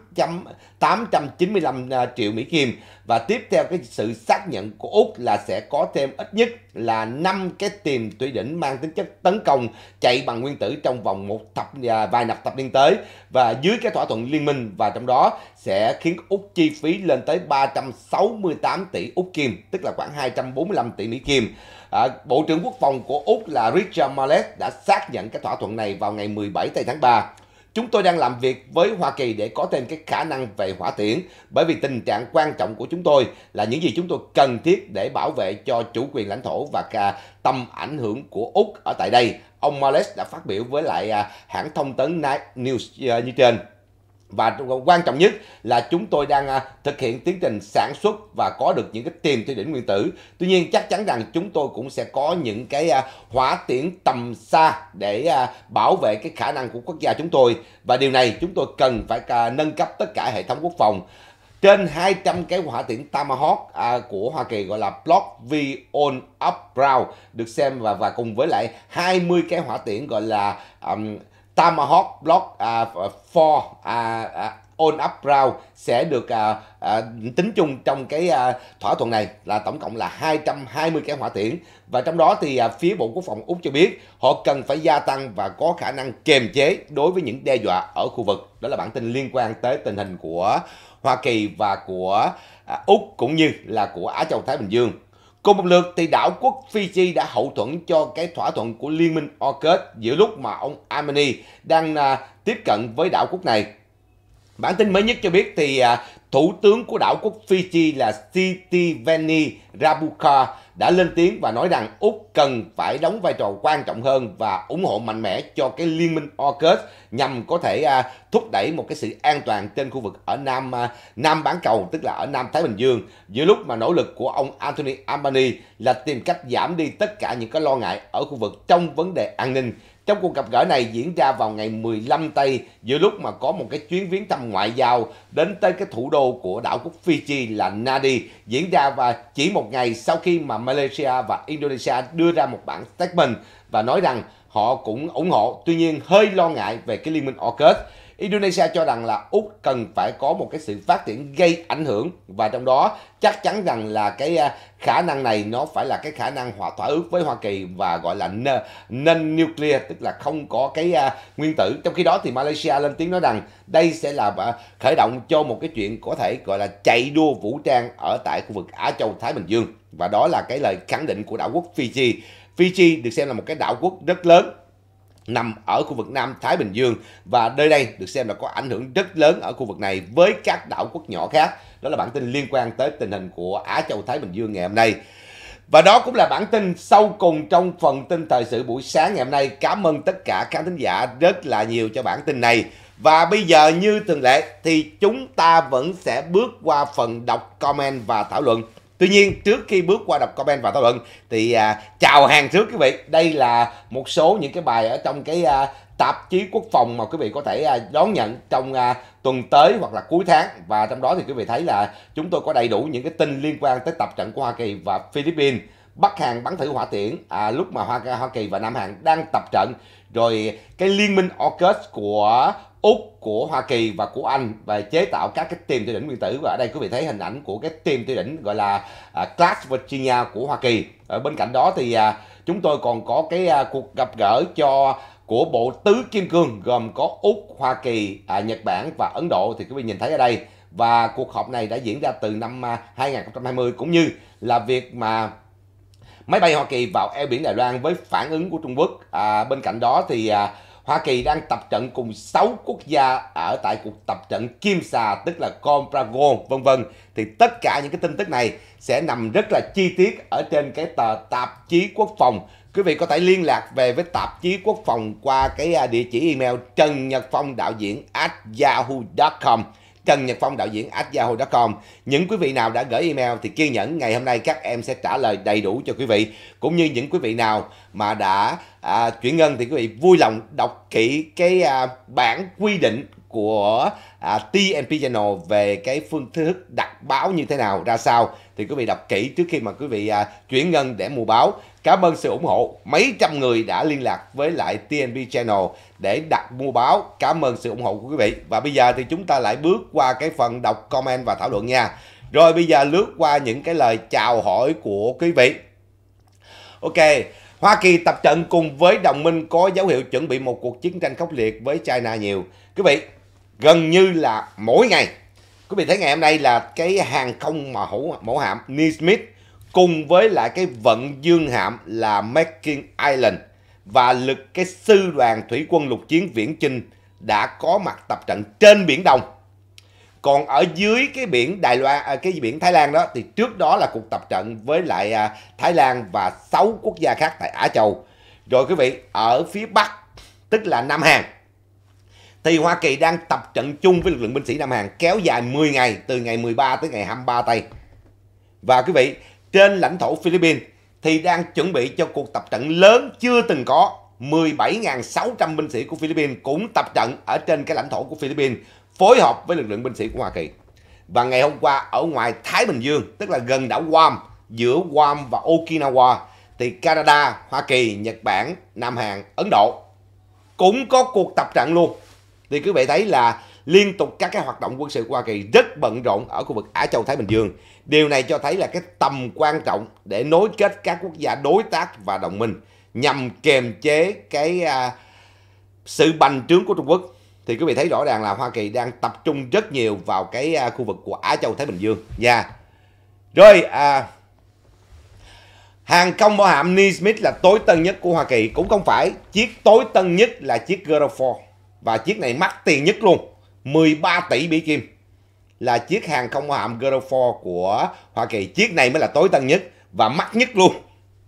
895 à, triệu Mỹ Kim và tiếp theo cái sự xác nhận của Úc là sẽ có thêm ít nhất là 5 cái tìm tủy đỉnh mang tính chất tấn công chạy bằng nguyên tử trong vòng một thập à, vài nập thập niên tới và dưới cái thỏa thuận liên minh và trong đó sẽ khiến Úc chi phí lên tới 368 tỷ Úc Kim tức là khoảng 245 tỷ Mỹ Kim À, Bộ trưởng Quốc phòng của Úc là Richard Mallet đã xác nhận cái thỏa thuận này vào ngày 17 tây tháng 3 Chúng tôi đang làm việc với Hoa Kỳ để có thêm cái khả năng về hỏa tiễn bởi vì tình trạng quan trọng của chúng tôi là những gì chúng tôi cần thiết để bảo vệ cho chủ quyền lãnh thổ và cả tầm ảnh hưởng của Úc ở tại đây. Ông Males đã phát biểu với lại à, hãng thông tấn Night News ờ, như trên và quan trọng nhất là chúng tôi đang à, thực hiện tiến trình sản xuất và có được những cái tiền tiêu đỉnh nguyên tử tuy nhiên chắc chắn rằng chúng tôi cũng sẽ có những cái à, hỏa tiễn tầm xa để à, bảo vệ cái khả năng của quốc gia chúng tôi và điều này chúng tôi cần phải nâng cấp tất cả hệ thống quốc phòng trên 200 cái hỏa tiễn Tomahawk à, của Hoa Kỳ gọi là Block V on Up Brown được xem và và cùng với lại 20 cái hỏa tiễn gọi là um, Tomahawk Block uh, uh, uh, On Up Round sẽ được uh, uh, tính chung trong cái uh, thỏa thuận này là tổng cộng là 220 cái hỏa tiễn và trong đó thì uh, phía Bộ Quốc phòng Úc cho biết họ cần phải gia tăng và có khả năng kiềm chế đối với những đe dọa ở khu vực. Đó là bản tin liên quan tới tình hình của Hoa Kỳ và của uh, Úc cũng như là của Á Châu Thái Bình Dương. Cùng một lượt thì đảo quốc Fiji đã hậu thuẫn cho cái thỏa thuận của Liên minh AUKUS giữa lúc mà ông Armani đang à, tiếp cận với đảo quốc này. Bản tin mới nhất cho biết thì à, Thủ tướng của đảo quốc Fiji là Sitiveni Rabuka đã lên tiếng và nói rằng Úc cần phải đóng vai trò quan trọng hơn và ủng hộ mạnh mẽ cho cái liên minh AUKUS nhằm có thể à, thúc đẩy một cái sự an toàn trên khu vực ở Nam à, Nam bán cầu tức là ở Nam Thái Bình Dương giữa lúc mà nỗ lực của ông Anthony Albanese là tìm cách giảm đi tất cả những cái lo ngại ở khu vực trong vấn đề an ninh trong cuộc gặp gỡ này diễn ra vào ngày 15 Tây giữa lúc mà có một cái chuyến viếng thăm ngoại giao đến tới cái thủ đô của đảo quốc Fiji là Nadi diễn ra và chỉ một ngày sau khi mà Malaysia và Indonesia đưa ra một bản statement và nói rằng họ cũng ủng hộ tuy nhiên hơi lo ngại về cái liên minh AUKUS Indonesia cho rằng là Úc cần phải có một cái sự phát triển gây ảnh hưởng và trong đó chắc chắn rằng là cái à, khả năng này nó phải là cái khả năng hòa thỏa ước với Hoa Kỳ và gọi là non nuclear tức là không có cái uh, nguyên tử. Trong khi đó thì Malaysia lên tiếng nói rằng đây sẽ là uh, khởi động cho một cái chuyện có thể gọi là chạy đua vũ trang ở tại khu vực Á Châu Thái Bình Dương và đó là cái lời khẳng định của đảo quốc Fiji. Fiji được xem là một cái đảo quốc rất lớn nằm ở khu vực Nam Thái Bình Dương và nơi đây được xem là có ảnh hưởng rất lớn ở khu vực này với các đảo quốc nhỏ khác. Đó là bản tin liên quan tới tình hình của Á Châu Thái Bình Dương ngày hôm nay. Và đó cũng là bản tin sau cùng trong phần tin thời sự buổi sáng ngày hôm nay. Cảm ơn tất cả khán thính giả rất là nhiều cho bản tin này. Và bây giờ như thường lệ thì chúng ta vẫn sẽ bước qua phần đọc comment và thảo luận. Tuy nhiên trước khi bước qua đọc comment và thảo luận thì à, chào hàng trước quý vị. Đây là một số những cái bài ở trong cái à, tạp chí quốc phòng mà quý vị có thể à, đón nhận trong à, tuần tới hoặc là cuối tháng và trong đó thì quý vị thấy là chúng tôi có đầy đủ những cái tin liên quan tới tập trận của Hoa Kỳ và Philippines. Bắc Hàn bắn thử hỏa tiễn à, lúc mà Hoa, Kỳ và Nam Hàn đang tập trận rồi cái liên minh AUKUS của Úc của Hoa Kỳ và của Anh và chế tạo các cái tim tiêu đỉnh nguyên tử và ở đây quý vị thấy hình ảnh của cái tim tiêu đỉnh gọi là à, Class Virginia của Hoa Kỳ ở bên cạnh đó thì à, chúng tôi còn có cái à, cuộc gặp gỡ cho của bộ tứ kim cương gồm có Úc, Hoa Kỳ, à, Nhật Bản và Ấn Độ thì quý vị nhìn thấy ở đây và cuộc họp này đã diễn ra từ năm 2020 à, cũng như là việc mà máy bay Hoa Kỳ vào eo biển Đài Loan với phản ứng của Trung Quốc. À, bên cạnh đó thì à, Hoa Kỳ đang tập trận cùng 6 quốc gia ở tại cuộc tập trận Kim Sa tức là Compragon vân vân thì tất cả những cái tin tức này sẽ nằm rất là chi tiết ở trên cái tờ tạp chí quốc phòng quý vị có thể liên lạc về với tạp chí quốc phòng qua cái à, địa chỉ email trần nhật phong đạo diễn at yahoo.com Trần Nhật Phong đạo diễn yahoo.com. Những quý vị nào đã gửi email thì kiên nhẫn ngày hôm nay các em sẽ trả lời đầy đủ cho quý vị. Cũng như những quý vị nào mà đã à, chuyển ngân thì quý vị vui lòng đọc kỹ cái à, bản quy định của à, TNP Channel về cái phương thức đặt báo như thế nào ra sao thì quý vị đọc kỹ trước khi mà quý vị à, chuyển ngân để mua báo Cảm ơn sự ủng hộ. Mấy trăm người đã liên lạc với lại TNB Channel để đặt mua báo. Cảm ơn sự ủng hộ của quý vị. Và bây giờ thì chúng ta lại bước qua cái phần đọc comment và thảo luận nha. Rồi bây giờ lướt qua những cái lời chào hỏi của quý vị. Ok, Hoa Kỳ tập trận cùng với đồng minh có dấu hiệu chuẩn bị một cuộc chiến tranh khốc liệt với China nhiều. Quý vị, gần như là mỗi ngày. Quý vị thấy ngày hôm nay là cái hàng không mà hữu mẫu hạm nismith cùng với lại cái vận dương hạm là Mackin Island và lực cái sư đoàn thủy quân lục chiến viễn chinh đã có mặt tập trận trên biển Đông. Còn ở dưới cái biển Đài Loan à, cái biển Thái Lan đó thì trước đó là cuộc tập trận với lại à, Thái Lan và 6 quốc gia khác tại Á Châu. Rồi quý vị, ở phía Bắc tức là Nam Hàn thì Hoa Kỳ đang tập trận chung với lực lượng binh sĩ Nam Hàn kéo dài 10 ngày từ ngày 13 tới ngày 23 tây. Và quý vị, trên lãnh thổ Philippines thì đang chuẩn bị cho cuộc tập trận lớn chưa từng có. 17.600 binh sĩ của Philippines cũng tập trận ở trên cái lãnh thổ của Philippines phối hợp với lực lượng binh sĩ của Hoa Kỳ. Và ngày hôm qua ở ngoài Thái Bình Dương, tức là gần đảo Guam, giữa Guam và Okinawa, thì Canada, Hoa Kỳ, Nhật Bản, Nam Hàn, Ấn Độ cũng có cuộc tập trận luôn. Thì quý vị thấy là liên tục các cái hoạt động quân sự của Hoa Kỳ rất bận rộn ở khu vực Á Châu Thái Bình Dương. Điều này cho thấy là cái tầm quan trọng để nối kết các quốc gia đối tác và đồng minh nhằm kiềm chế cái à, sự bành trướng của Trung Quốc. Thì quý vị thấy rõ ràng là Hoa Kỳ đang tập trung rất nhiều vào cái à, khu vực của Á Châu Thái Bình Dương Dạ. Yeah. Rồi à, hàng không bảo hạm Nismith là tối tân nhất của Hoa Kỳ cũng không phải chiếc tối tân nhất là chiếc Gerald Ford và chiếc này mắc tiền nhất luôn 13 tỷ Mỹ Kim là chiếc hàng không hạm Gerofo của Hoa Kỳ. Chiếc này mới là tối tân nhất và mắc nhất luôn.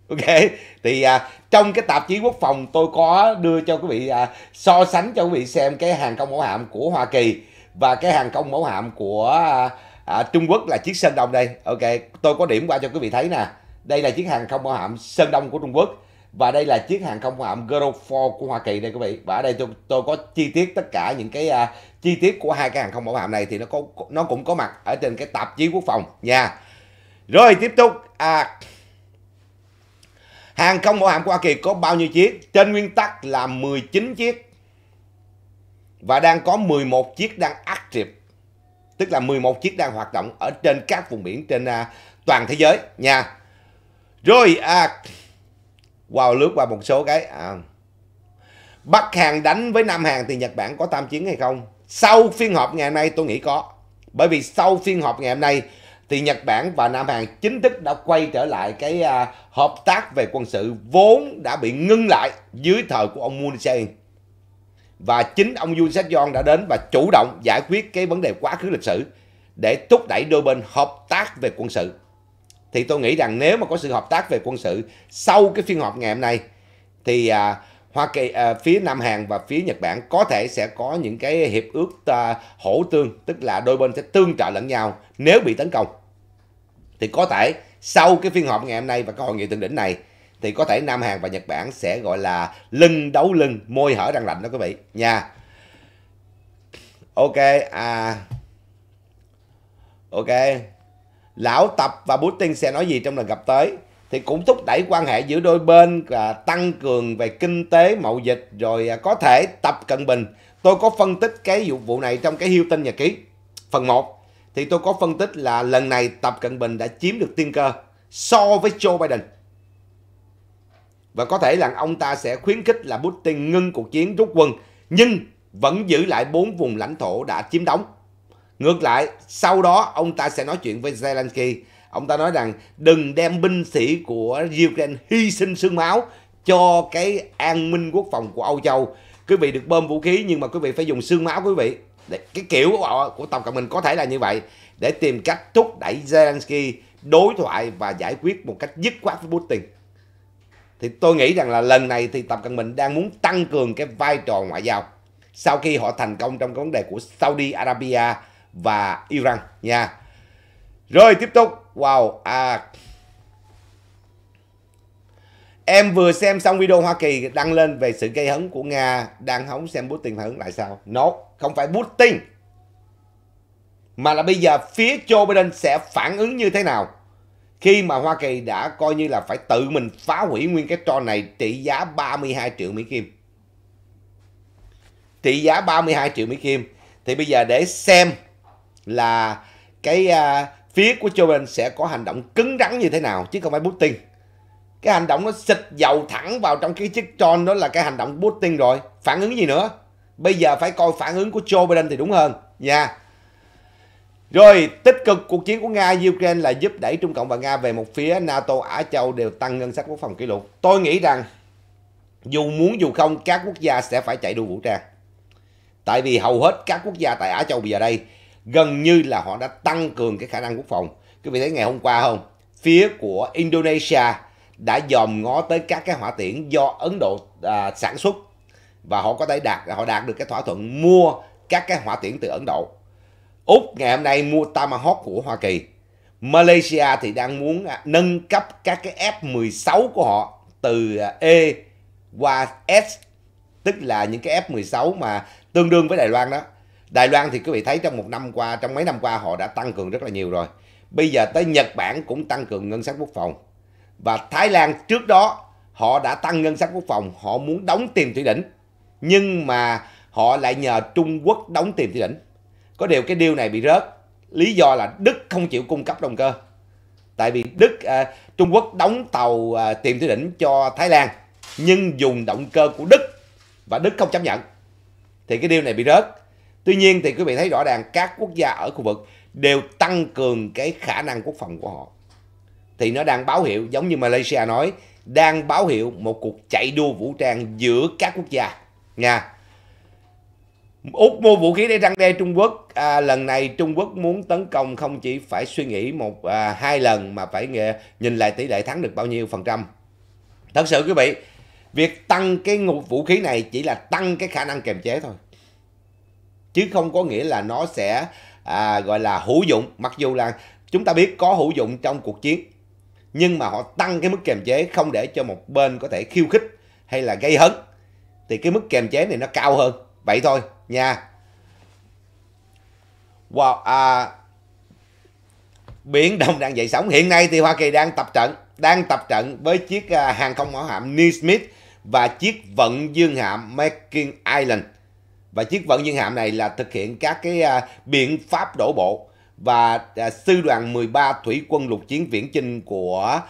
Ok, thì à, trong cái tạp chí quốc phòng tôi có đưa cho quý vị à, so sánh cho quý vị xem cái hàng không mẫu hạm của Hoa Kỳ và cái hàng không mẫu hạm của à, à, Trung Quốc là chiếc Sơn Đông đây. Ok, tôi có điểm qua cho quý vị thấy nè. Đây là chiếc hàng không mẫu hạm Sơn Đông của Trung Quốc và đây là chiếc hàng không hạm Gero của Hoa Kỳ đây quý vị và ở đây tôi tôi có chi tiết tất cả những cái uh, chi tiết của hai cái hàng không mẫu hạm này thì nó có nó cũng có mặt ở trên cái tạp chí quốc phòng nha rồi tiếp tục à, hàng không mẫu hạm của Hoa Kỳ có bao nhiêu chiếc trên nguyên tắc là 19 chiếc và đang có 11 chiếc đang active tức là 11 chiếc đang hoạt động ở trên các vùng biển trên à, toàn thế giới nha rồi à, wow lướt qua một số cái à. Bắc Hàn đánh với Nam Hàn thì Nhật Bản có tham chiến hay không? Sau phiên họp ngày hôm nay tôi nghĩ có. Bởi vì sau phiên họp ngày hôm nay thì Nhật Bản và Nam Hàn chính thức đã quay trở lại cái uh, hợp tác về quân sự vốn đã bị ngưng lại dưới thời của ông Moon Jae-in. Và chính ông Yoon seok yeol đã đến và chủ động giải quyết cái vấn đề quá khứ lịch sử để thúc đẩy đôi bên hợp tác về quân sự thì tôi nghĩ rằng nếu mà có sự hợp tác về quân sự sau cái phiên họp ngày hôm nay thì à, Hoa Kỳ à, phía Nam Hàn và phía Nhật Bản có thể sẽ có những cái hiệp ước à, hỗ tương tức là đôi bên sẽ tương trợ lẫn nhau nếu bị tấn công thì có thể sau cái phiên họp ngày hôm nay và cái hội nghị thượng đỉnh này thì có thể Nam Hàn và Nhật Bản sẽ gọi là lưng đấu lưng môi hở răng lạnh đó quý vị nha ok à ok lão Tập và Putin sẽ nói gì trong lần gặp tới thì cũng thúc đẩy quan hệ giữa đôi bên và tăng cường về kinh tế mậu dịch rồi à, có thể Tập Cận Bình tôi có phân tích cái vụ vụ này trong cái hiêu tin nhật ký phần 1 thì tôi có phân tích là lần này Tập Cận Bình đã chiếm được tiên cơ so với Joe Biden và có thể là ông ta sẽ khuyến khích là Putin ngưng cuộc chiến rút quân nhưng vẫn giữ lại bốn vùng lãnh thổ đã chiếm đóng Ngược lại, sau đó ông ta sẽ nói chuyện với Zelensky. Ông ta nói rằng đừng đem binh sĩ của Ukraine hy sinh sương máu cho cái an ninh quốc phòng của Âu Châu. Quý vị được bơm vũ khí nhưng mà quý vị phải dùng sương máu quý vị. Cái kiểu của, họ, của Tổng cận mình có thể là như vậy để tìm cách thúc đẩy Zelensky đối thoại và giải quyết một cách dứt khoát với Putin. Thì tôi nghĩ rằng là lần này thì Tập Cận Bình đang muốn tăng cường cái vai trò ngoại giao sau khi họ thành công trong cái vấn đề của Saudi Arabia và Iran nha. Rồi tiếp tục. Wow. À, Em vừa xem xong video Hoa Kỳ đăng lên về sự gây hấn của Nga đang hóng xem Putin phản ứng lại sao. No, không phải Putin. Mà là bây giờ phía Joe Biden sẽ phản ứng như thế nào khi mà Hoa Kỳ đã coi như là phải tự mình phá hủy nguyên cái trò này trị giá 32 triệu Mỹ Kim. Trị giá 32 triệu Mỹ Kim. Thì bây giờ để xem là cái uh, phía của Joe Biden sẽ có hành động cứng rắn như thế nào chứ không phải Putin. Cái hành động nó xịt dầu thẳng vào trong cái chiếc tròn đó là cái hành động Putin rồi. Phản ứng gì nữa? Bây giờ phải coi phản ứng của Joe Biden thì đúng hơn nha. Yeah. Rồi, tích cực cuộc chiến của Nga Ukraine là giúp đẩy Trung Cộng và Nga về một phía NATO Á Châu đều tăng ngân sách quốc phòng kỷ lục. Tôi nghĩ rằng dù muốn dù không các quốc gia sẽ phải chạy đua vũ trang. Tại vì hầu hết các quốc gia tại Á Châu bây giờ đây gần như là họ đã tăng cường cái khả năng quốc phòng quý vị thấy ngày hôm qua không phía của Indonesia đã dòm ngó tới các cái hỏa tiễn do Ấn Độ à, sản xuất và họ có thể đạt họ đạt được cái thỏa thuận mua các cái hỏa tiễn từ Ấn Độ Úc ngày hôm nay mua Tomahawk của Hoa Kỳ Malaysia thì đang muốn à, nâng cấp các cái F-16 của họ từ à, E qua S tức là những cái F-16 mà tương đương với Đài Loan đó Đài Loan thì quý vị thấy trong một năm qua, trong mấy năm qua họ đã tăng cường rất là nhiều rồi. Bây giờ tới Nhật Bản cũng tăng cường ngân sách quốc phòng. Và Thái Lan trước đó họ đã tăng ngân sách quốc phòng, họ muốn đóng tiền thủy đỉnh. Nhưng mà họ lại nhờ Trung Quốc đóng tiền thủy đỉnh. Có điều cái điều này bị rớt. Lý do là Đức không chịu cung cấp động cơ. Tại vì Đức à, Trung Quốc đóng tàu à, tiền thủy đỉnh cho Thái Lan nhưng dùng động cơ của Đức và Đức không chấp nhận. Thì cái điều này bị rớt Tuy nhiên thì quý vị thấy rõ ràng các quốc gia ở khu vực đều tăng cường cái khả năng quốc phòng của họ. Thì nó đang báo hiệu giống như Malaysia nói, đang báo hiệu một cuộc chạy đua vũ trang giữa các quốc gia. Nha. Úc mua vũ khí để răng đe Trung Quốc. À, lần này Trung Quốc muốn tấn công không chỉ phải suy nghĩ một à, hai lần mà phải nghe nhìn lại tỷ lệ thắng được bao nhiêu phần trăm. Thật sự quý vị, việc tăng cái ngục vũ khí này chỉ là tăng cái khả năng kềm chế thôi chứ không có nghĩa là nó sẽ à, gọi là hữu dụng mặc dù là chúng ta biết có hữu dụng trong cuộc chiến nhưng mà họ tăng cái mức kềm chế không để cho một bên có thể khiêu khích hay là gây hấn thì cái mức kềm chế này nó cao hơn vậy thôi nha wow, à, biển đông đang dậy sóng hiện nay thì hoa kỳ đang tập trận đang tập trận với chiếc à, hàng không mẫu hạm New Smith và chiếc vận dương hạm Making Island và chiếc vận dương hạm này là thực hiện các cái à, biện pháp đổ bộ và à, sư đoàn 13 thủy quân lục chiến viễn chinh của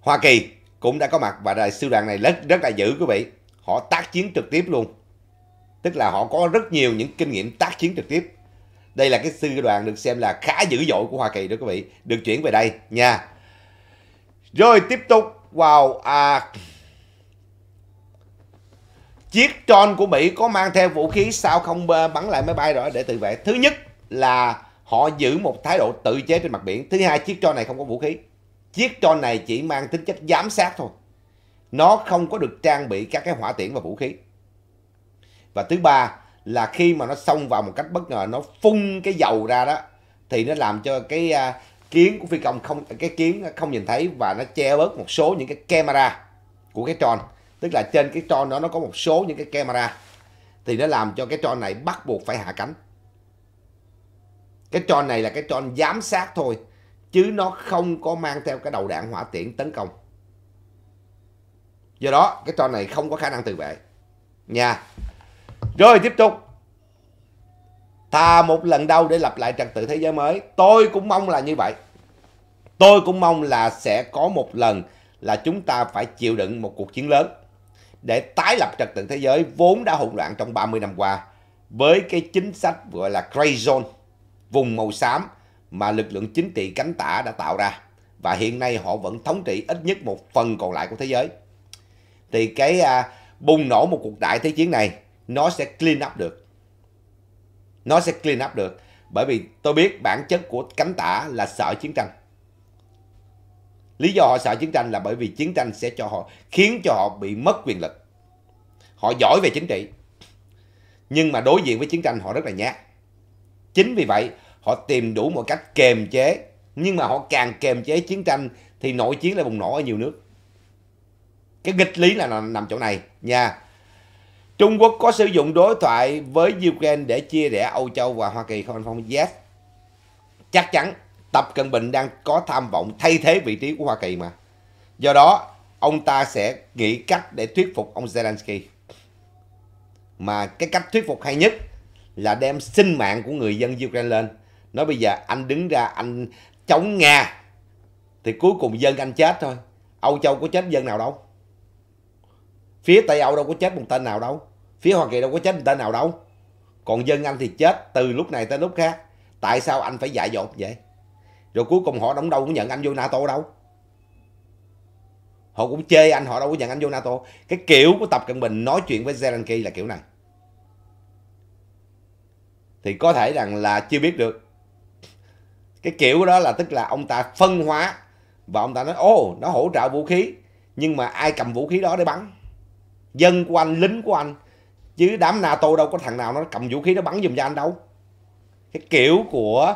Hoa Kỳ cũng đã có mặt và đại sư đoàn này rất rất là dữ quý vị họ tác chiến trực tiếp luôn tức là họ có rất nhiều những kinh nghiệm tác chiến trực tiếp đây là cái sư đoàn được xem là khá dữ dội của Hoa Kỳ đó quý vị được chuyển về đây nha rồi tiếp tục vào à, chiếc tròn của Mỹ có mang theo vũ khí sao không bắn lại máy bay rồi để tự vệ. Thứ nhất là họ giữ một thái độ tự chế trên mặt biển. Thứ hai chiếc tròn này không có vũ khí. Chiếc tròn này chỉ mang tính chất giám sát thôi. Nó không có được trang bị các cái hỏa tiễn và vũ khí. Và thứ ba là khi mà nó xông vào một cách bất ngờ nó phun cái dầu ra đó thì nó làm cho cái à, kiến của phi công không cái kiến không nhìn thấy và nó che bớt một số những cái camera của cái tròn tức là trên cái tròn đó nó có một số những cái camera thì nó làm cho cái tròn này bắt buộc phải hạ cánh cái tròn này là cái tròn giám sát thôi chứ nó không có mang theo cái đầu đạn hỏa tiễn tấn công do đó cái tròn này không có khả năng tự vệ nha rồi tiếp tục thà một lần đau để lập lại trật tự thế giới mới tôi cũng mong là như vậy tôi cũng mong là sẽ có một lần là chúng ta phải chịu đựng một cuộc chiến lớn để tái lập trật tự thế giới vốn đã hỗn loạn trong 30 năm qua với cái chính sách gọi là gray Zone, vùng màu xám mà lực lượng chính trị cánh tả đã tạo ra và hiện nay họ vẫn thống trị ít nhất một phần còn lại của thế giới. Thì cái à, bùng nổ một cuộc đại thế chiến này nó sẽ clean up được. Nó sẽ clean up được bởi vì tôi biết bản chất của cánh tả là sợ chiến tranh Lý do họ sợ chiến tranh là bởi vì chiến tranh sẽ cho họ khiến cho họ bị mất quyền lực. Họ giỏi về chính trị. Nhưng mà đối diện với chiến tranh họ rất là nhát. Chính vì vậy, họ tìm đủ mọi cách kềm chế. Nhưng mà họ càng kềm chế chiến tranh thì nội chiến lại bùng nổ ở nhiều nước. Cái nghịch lý là nằm chỗ này nha. Trung Quốc có sử dụng đối thoại với Ukraine để chia rẽ Âu Châu và Hoa Kỳ không anh Phong? Yes. Chắc chắn Tập Cận Bình đang có tham vọng thay thế vị trí của Hoa Kỳ mà. Do đó, ông ta sẽ nghĩ cách để thuyết phục ông Zelensky. Mà cái cách thuyết phục hay nhất là đem sinh mạng của người dân Ukraine lên. Nói bây giờ anh đứng ra anh chống Nga thì cuối cùng dân anh chết thôi. Âu Châu có chết dân nào đâu. Phía Tây Âu đâu có chết một tên nào đâu. Phía Hoa Kỳ đâu có chết một tên nào đâu. Còn dân anh thì chết từ lúc này tới lúc khác. Tại sao anh phải dạy dột vậy? Rồi cuối cùng họ đóng đâu cũng nhận anh vô NATO đâu. Họ cũng chê anh, họ đâu có nhận anh vô NATO. Cái kiểu của Tập Cận Bình nói chuyện với Zelensky là kiểu này. Thì có thể rằng là chưa biết được. Cái kiểu đó là tức là ông ta phân hóa và ông ta nói ô nó hỗ trợ vũ khí nhưng mà ai cầm vũ khí đó để bắn dân của anh lính của anh chứ đám nato đâu có thằng nào nó cầm vũ khí nó bắn dùm cho anh đâu cái kiểu của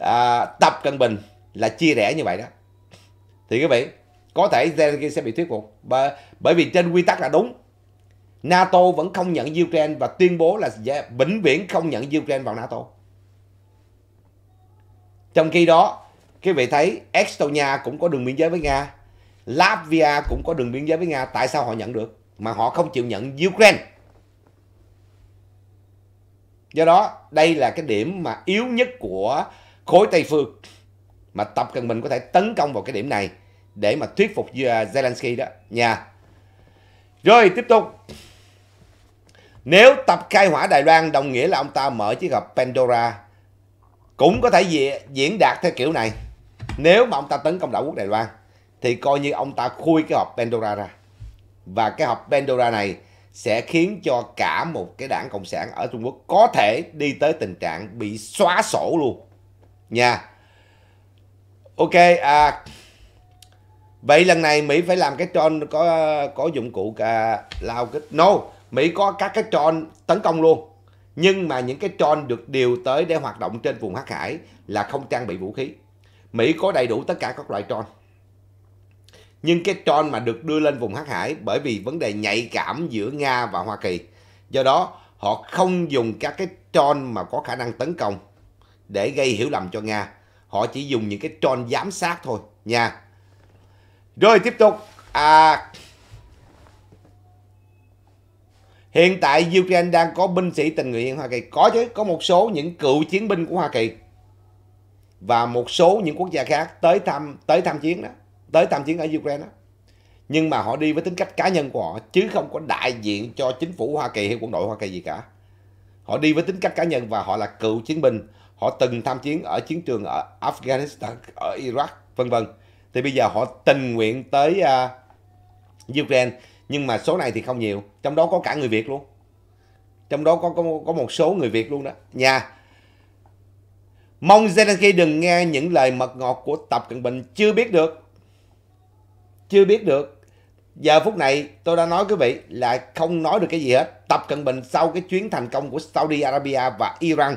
à, tập cân bình là chia rẽ như vậy đó thì quý vị có thể Zelensky sẽ bị thuyết phục bởi vì trên quy tắc là đúng NATO vẫn không nhận Ukraine và tuyên bố là sẽ vĩnh viễn không nhận Ukraine vào NATO trong khi đó quý vị thấy Estonia cũng có đường biên giới với Nga Latvia cũng có đường biên giới với Nga tại sao họ nhận được mà họ không chịu nhận Ukraine do đó đây là cái điểm mà yếu nhất của khối Tây phương mà Tập Cận Bình có thể tấn công vào cái điểm này để mà thuyết phục Zelensky đó nha. Rồi tiếp tục. Nếu Tập khai hỏa Đài Loan đồng nghĩa là ông ta mở chiếc hộp Pandora cũng có thể diễn đạt theo kiểu này. Nếu mà ông ta tấn công đảo quốc Đài Loan thì coi như ông ta khui cái hộp Pandora ra. Và cái hộp Pandora này sẽ khiến cho cả một cái đảng Cộng sản ở Trung Quốc có thể đi tới tình trạng bị xóa sổ luôn nha. Ok, à, vậy lần này Mỹ phải làm cái tròn có có dụng cụ à, lao kích. No, Mỹ có các cái tròn tấn công luôn. Nhưng mà những cái tròn được điều tới để hoạt động trên vùng hắc hải là không trang bị vũ khí. Mỹ có đầy đủ tất cả các loại tròn. Nhưng cái tròn mà được đưa lên vùng hắc hải bởi vì vấn đề nhạy cảm giữa Nga và Hoa Kỳ. Do đó, họ không dùng các cái tròn mà có khả năng tấn công để gây hiểu lầm cho Nga. Họ chỉ dùng những cái tròn giám sát thôi nha. Rồi tiếp tục. À, hiện tại Ukraine đang có binh sĩ tình nguyện Hoa Kỳ. Có chứ, có một số những cựu chiến binh của Hoa Kỳ và một số những quốc gia khác tới thăm tới tham chiến đó, tới tham chiến ở Ukraine đó. Nhưng mà họ đi với tính cách cá nhân của họ chứ không có đại diện cho chính phủ Hoa Kỳ hay quân đội Hoa Kỳ gì cả. Họ đi với tính cách cá nhân và họ là cựu chiến binh họ từng tham chiến ở chiến trường ở Afghanistan, ở Iraq, vân vân. Thì bây giờ họ tình nguyện tới uh, Ukraine nhưng mà số này thì không nhiều, trong đó có cả người Việt luôn. Trong đó có có, có một số người Việt luôn đó. Nhà Mong Zelensky đừng nghe những lời mật ngọt của Tập Cận Bình chưa biết được. Chưa biết được. Giờ phút này tôi đã nói quý vị là không nói được cái gì hết. Tập Cận Bình sau cái chuyến thành công của Saudi Arabia và Iran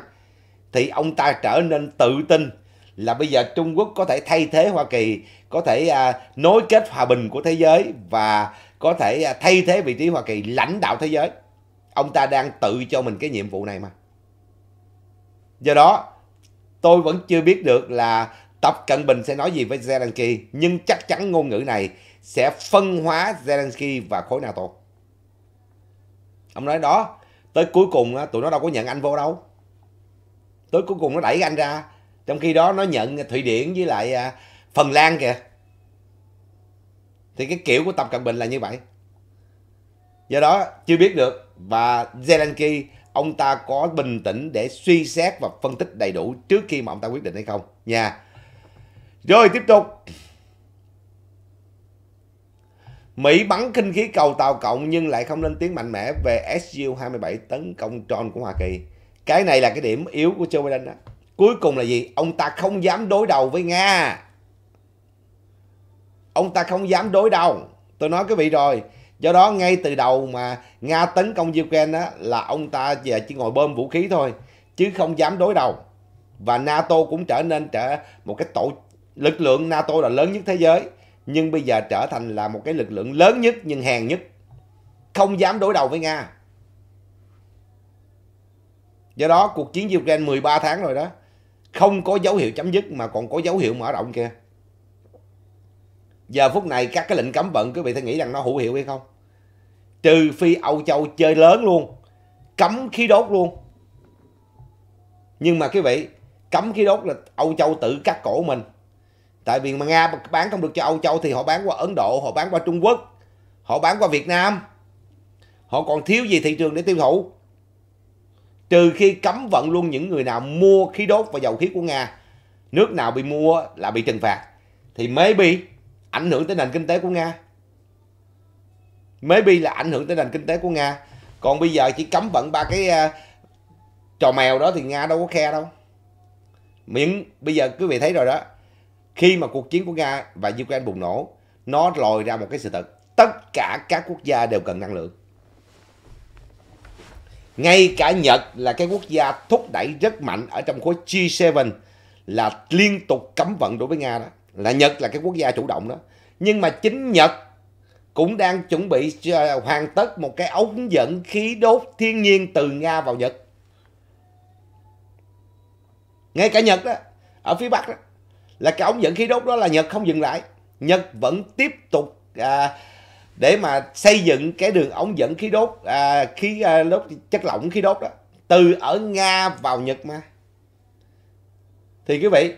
thì ông ta trở nên tự tin là bây giờ Trung Quốc có thể thay thế Hoa Kỳ, có thể à, nối kết hòa bình của thế giới và có thể à, thay thế vị trí Hoa Kỳ lãnh đạo thế giới. Ông ta đang tự cho mình cái nhiệm vụ này mà. Do đó, tôi vẫn chưa biết được là Tập Cận Bình sẽ nói gì với Zelensky, nhưng chắc chắn ngôn ngữ này sẽ phân hóa Zelensky và khối NATO. Ông nói đó, tới cuối cùng tụi nó đâu có nhận anh vô đâu tới cuối cùng nó đẩy anh ra trong khi đó nó nhận thụy điển với lại à, phần lan kìa thì cái kiểu của tập cận bình là như vậy do đó chưa biết được và zelensky ông ta có bình tĩnh để suy xét và phân tích đầy đủ trước khi mà ông ta quyết định hay không nha rồi tiếp tục Mỹ bắn kinh khí cầu tàu cộng nhưng lại không lên tiếng mạnh mẽ về SU-27 tấn công tròn của Hoa Kỳ cái này là cái điểm yếu của Joe Biden đó cuối cùng là gì ông ta không dám đối đầu với nga ông ta không dám đối đầu tôi nói quý vị rồi do đó ngay từ đầu mà nga tấn công ukraine đó, là ông ta chỉ ngồi bơm vũ khí thôi chứ không dám đối đầu và nato cũng trở nên trở một cái tổ lực lượng nato là lớn nhất thế giới nhưng bây giờ trở thành là một cái lực lượng lớn nhất nhưng hèn nhất không dám đối đầu với nga do đó cuộc chiến Ukraine 13 tháng rồi đó không có dấu hiệu chấm dứt mà còn có dấu hiệu mở rộng kìa giờ phút này các cái lệnh cấm vận quý vị thấy nghĩ rằng nó hữu hiệu hay không trừ phi Âu Châu chơi lớn luôn cấm khí đốt luôn nhưng mà quý vị cấm khí đốt là Âu Châu tự cắt cổ mình tại vì mà Nga bán không được cho Âu Châu thì họ bán qua Ấn Độ họ bán qua Trung Quốc họ bán qua Việt Nam họ còn thiếu gì thị trường để tiêu thụ trừ khi cấm vận luôn những người nào mua khí đốt và dầu khí của Nga. Nước nào bị mua là bị trừng phạt. Thì maybe ảnh hưởng tới nền kinh tế của Nga. Maybe là ảnh hưởng tới nền kinh tế của Nga. Còn bây giờ chỉ cấm vận ba cái uh, trò mèo đó thì Nga đâu có khe đâu. Miễn bây giờ quý vị thấy rồi đó. Khi mà cuộc chiến của Nga và Ukraine bùng nổ, nó lòi ra một cái sự thật. Tất cả các quốc gia đều cần năng lượng ngay cả Nhật là cái quốc gia thúc đẩy rất mạnh ở trong khối G7 là liên tục cấm vận đối với Nga đó là Nhật là cái quốc gia chủ động đó nhưng mà chính Nhật cũng đang chuẩn bị à, hoàn tất một cái ống dẫn khí đốt thiên nhiên từ Nga vào Nhật ngay cả Nhật đó ở phía Bắc đó là cái ống dẫn khí đốt đó là Nhật không dừng lại Nhật vẫn tiếp tục à, để mà xây dựng cái đường ống dẫn khí đốt à, khí à, đốt chất lỏng khí đốt đó từ ở nga vào nhật mà thì quý vị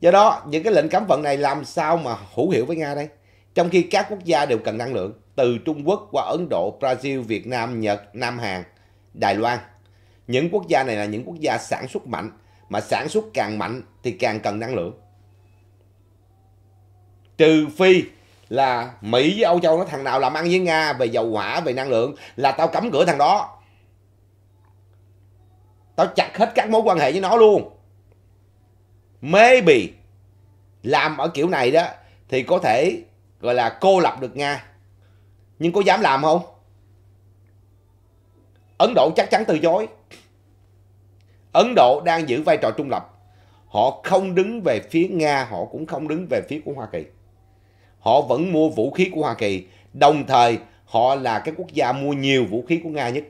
do đó những cái lệnh cấm vận này làm sao mà hữu hiệu với nga đây trong khi các quốc gia đều cần năng lượng từ trung quốc qua ấn độ brazil việt nam nhật nam hàn đài loan những quốc gia này là những quốc gia sản xuất mạnh mà sản xuất càng mạnh thì càng cần năng lượng trừ phi là Mỹ với Âu Châu nó thằng nào làm ăn với Nga về dầu hỏa, về năng lượng là tao cấm cửa thằng đó. Tao chặt hết các mối quan hệ với nó luôn. Maybe làm ở kiểu này đó thì có thể gọi là cô lập được Nga. Nhưng có dám làm không? Ấn Độ chắc chắn từ chối. Ấn Độ đang giữ vai trò trung lập. Họ không đứng về phía Nga, họ cũng không đứng về phía của Hoa Kỳ họ vẫn mua vũ khí của Hoa Kỳ, đồng thời họ là cái quốc gia mua nhiều vũ khí của Nga nhất.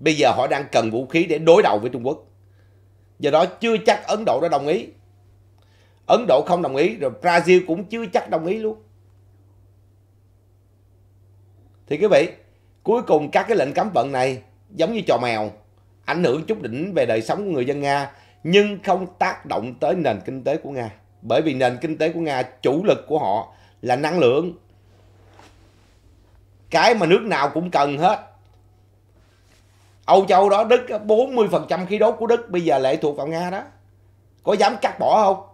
Bây giờ họ đang cần vũ khí để đối đầu với Trung Quốc. Do đó chưa chắc Ấn Độ đã đồng ý. Ấn Độ không đồng ý, rồi Brazil cũng chưa chắc đồng ý luôn. Thì quý vị, cuối cùng các cái lệnh cấm vận này giống như trò mèo, ảnh hưởng chút đỉnh về đời sống của người dân Nga, nhưng không tác động tới nền kinh tế của Nga bởi vì nền kinh tế của Nga chủ lực của họ là năng lượng cái mà nước nào cũng cần hết Âu Châu đó Đức 40% khí đốt của Đức bây giờ lệ thuộc vào Nga đó có dám cắt bỏ không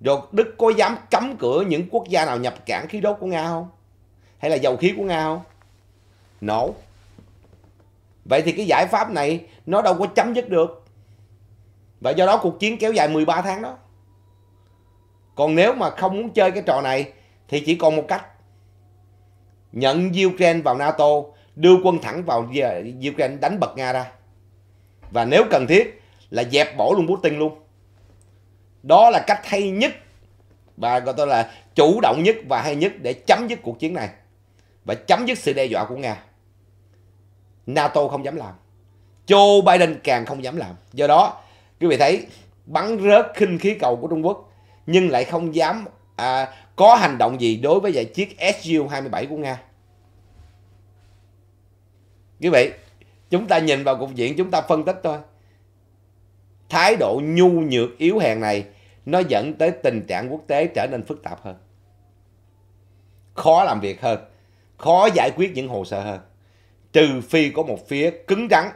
rồi Đức có dám cấm cửa những quốc gia nào nhập cảng khí đốt của Nga không hay là dầu khí của Nga không nổ vậy thì cái giải pháp này nó đâu có chấm dứt được và do đó cuộc chiến kéo dài 13 tháng đó còn nếu mà không muốn chơi cái trò này thì chỉ còn một cách nhận Ukraine vào NATO đưa quân thẳng vào Ukraine đánh bật Nga ra và nếu cần thiết là dẹp bỏ luôn Putin luôn đó là cách hay nhất và gọi tôi là chủ động nhất và hay nhất để chấm dứt cuộc chiến này và chấm dứt sự đe dọa của Nga NATO không dám làm Joe Biden càng không dám làm do đó quý vị thấy bắn rớt khinh khí cầu của Trung Quốc nhưng lại không dám à, có hành động gì đối với lại chiếc Su-27 của Nga. Quý vị, chúng ta nhìn vào cục diện chúng ta phân tích thôi. Thái độ nhu nhược yếu hèn này nó dẫn tới tình trạng quốc tế trở nên phức tạp hơn. Khó làm việc hơn, khó giải quyết những hồ sơ hơn. Trừ phi có một phía cứng rắn,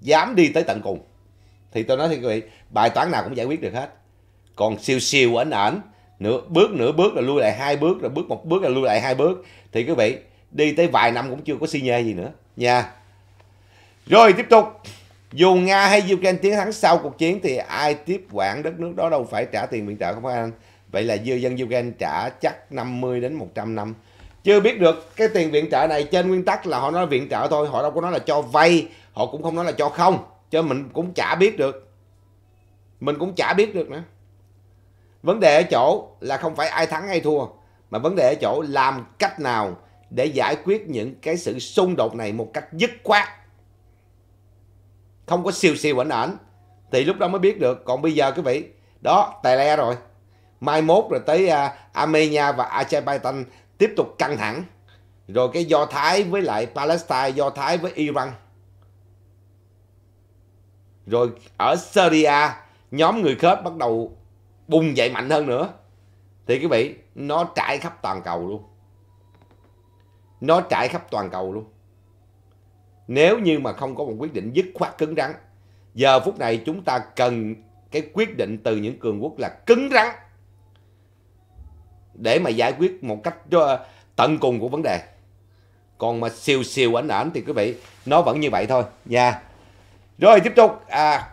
dám đi tới tận cùng. Thì tôi nói thì quý vị, bài toán nào cũng giải quyết được hết còn siêu siêu ảnh ảnh nửa bước nửa bước là lui lại hai bước rồi bước một bước là lui lại hai bước thì quý vị đi tới vài năm cũng chưa có xi nhê gì nữa nha rồi tiếp tục dù nga hay ukraine tiến thắng sau cuộc chiến thì ai tiếp quản đất nước đó đâu phải trả tiền viện trợ không phải anh vậy là dư dân ukraine trả chắc 50 đến 100 năm chưa biết được cái tiền viện trợ này trên nguyên tắc là họ nói viện trợ thôi họ đâu có nói là cho vay họ cũng không nói là cho không cho mình cũng chả biết được mình cũng chả biết được nữa vấn đề ở chỗ là không phải ai thắng ai thua mà vấn đề ở chỗ làm cách nào để giải quyết những cái sự xung đột này một cách dứt khoát không có siêu siêu ảnh ảnh thì lúc đó mới biết được còn bây giờ quý vị đó tài le rồi mai mốt rồi tới uh, Armenia và Azerbaijan tiếp tục căng thẳng rồi cái do thái với lại Palestine do thái với Iran rồi ở Syria nhóm người khớp bắt đầu bùng dậy mạnh hơn nữa thì quý vị nó trải khắp toàn cầu luôn nó trải khắp toàn cầu luôn nếu như mà không có một quyết định dứt khoát cứng rắn giờ phút này chúng ta cần cái quyết định từ những cường quốc là cứng rắn để mà giải quyết một cách ờ, tận cùng của vấn đề còn mà siêu siêu ảnh ảnh thì quý vị nó vẫn như vậy thôi nha rồi tiếp tục à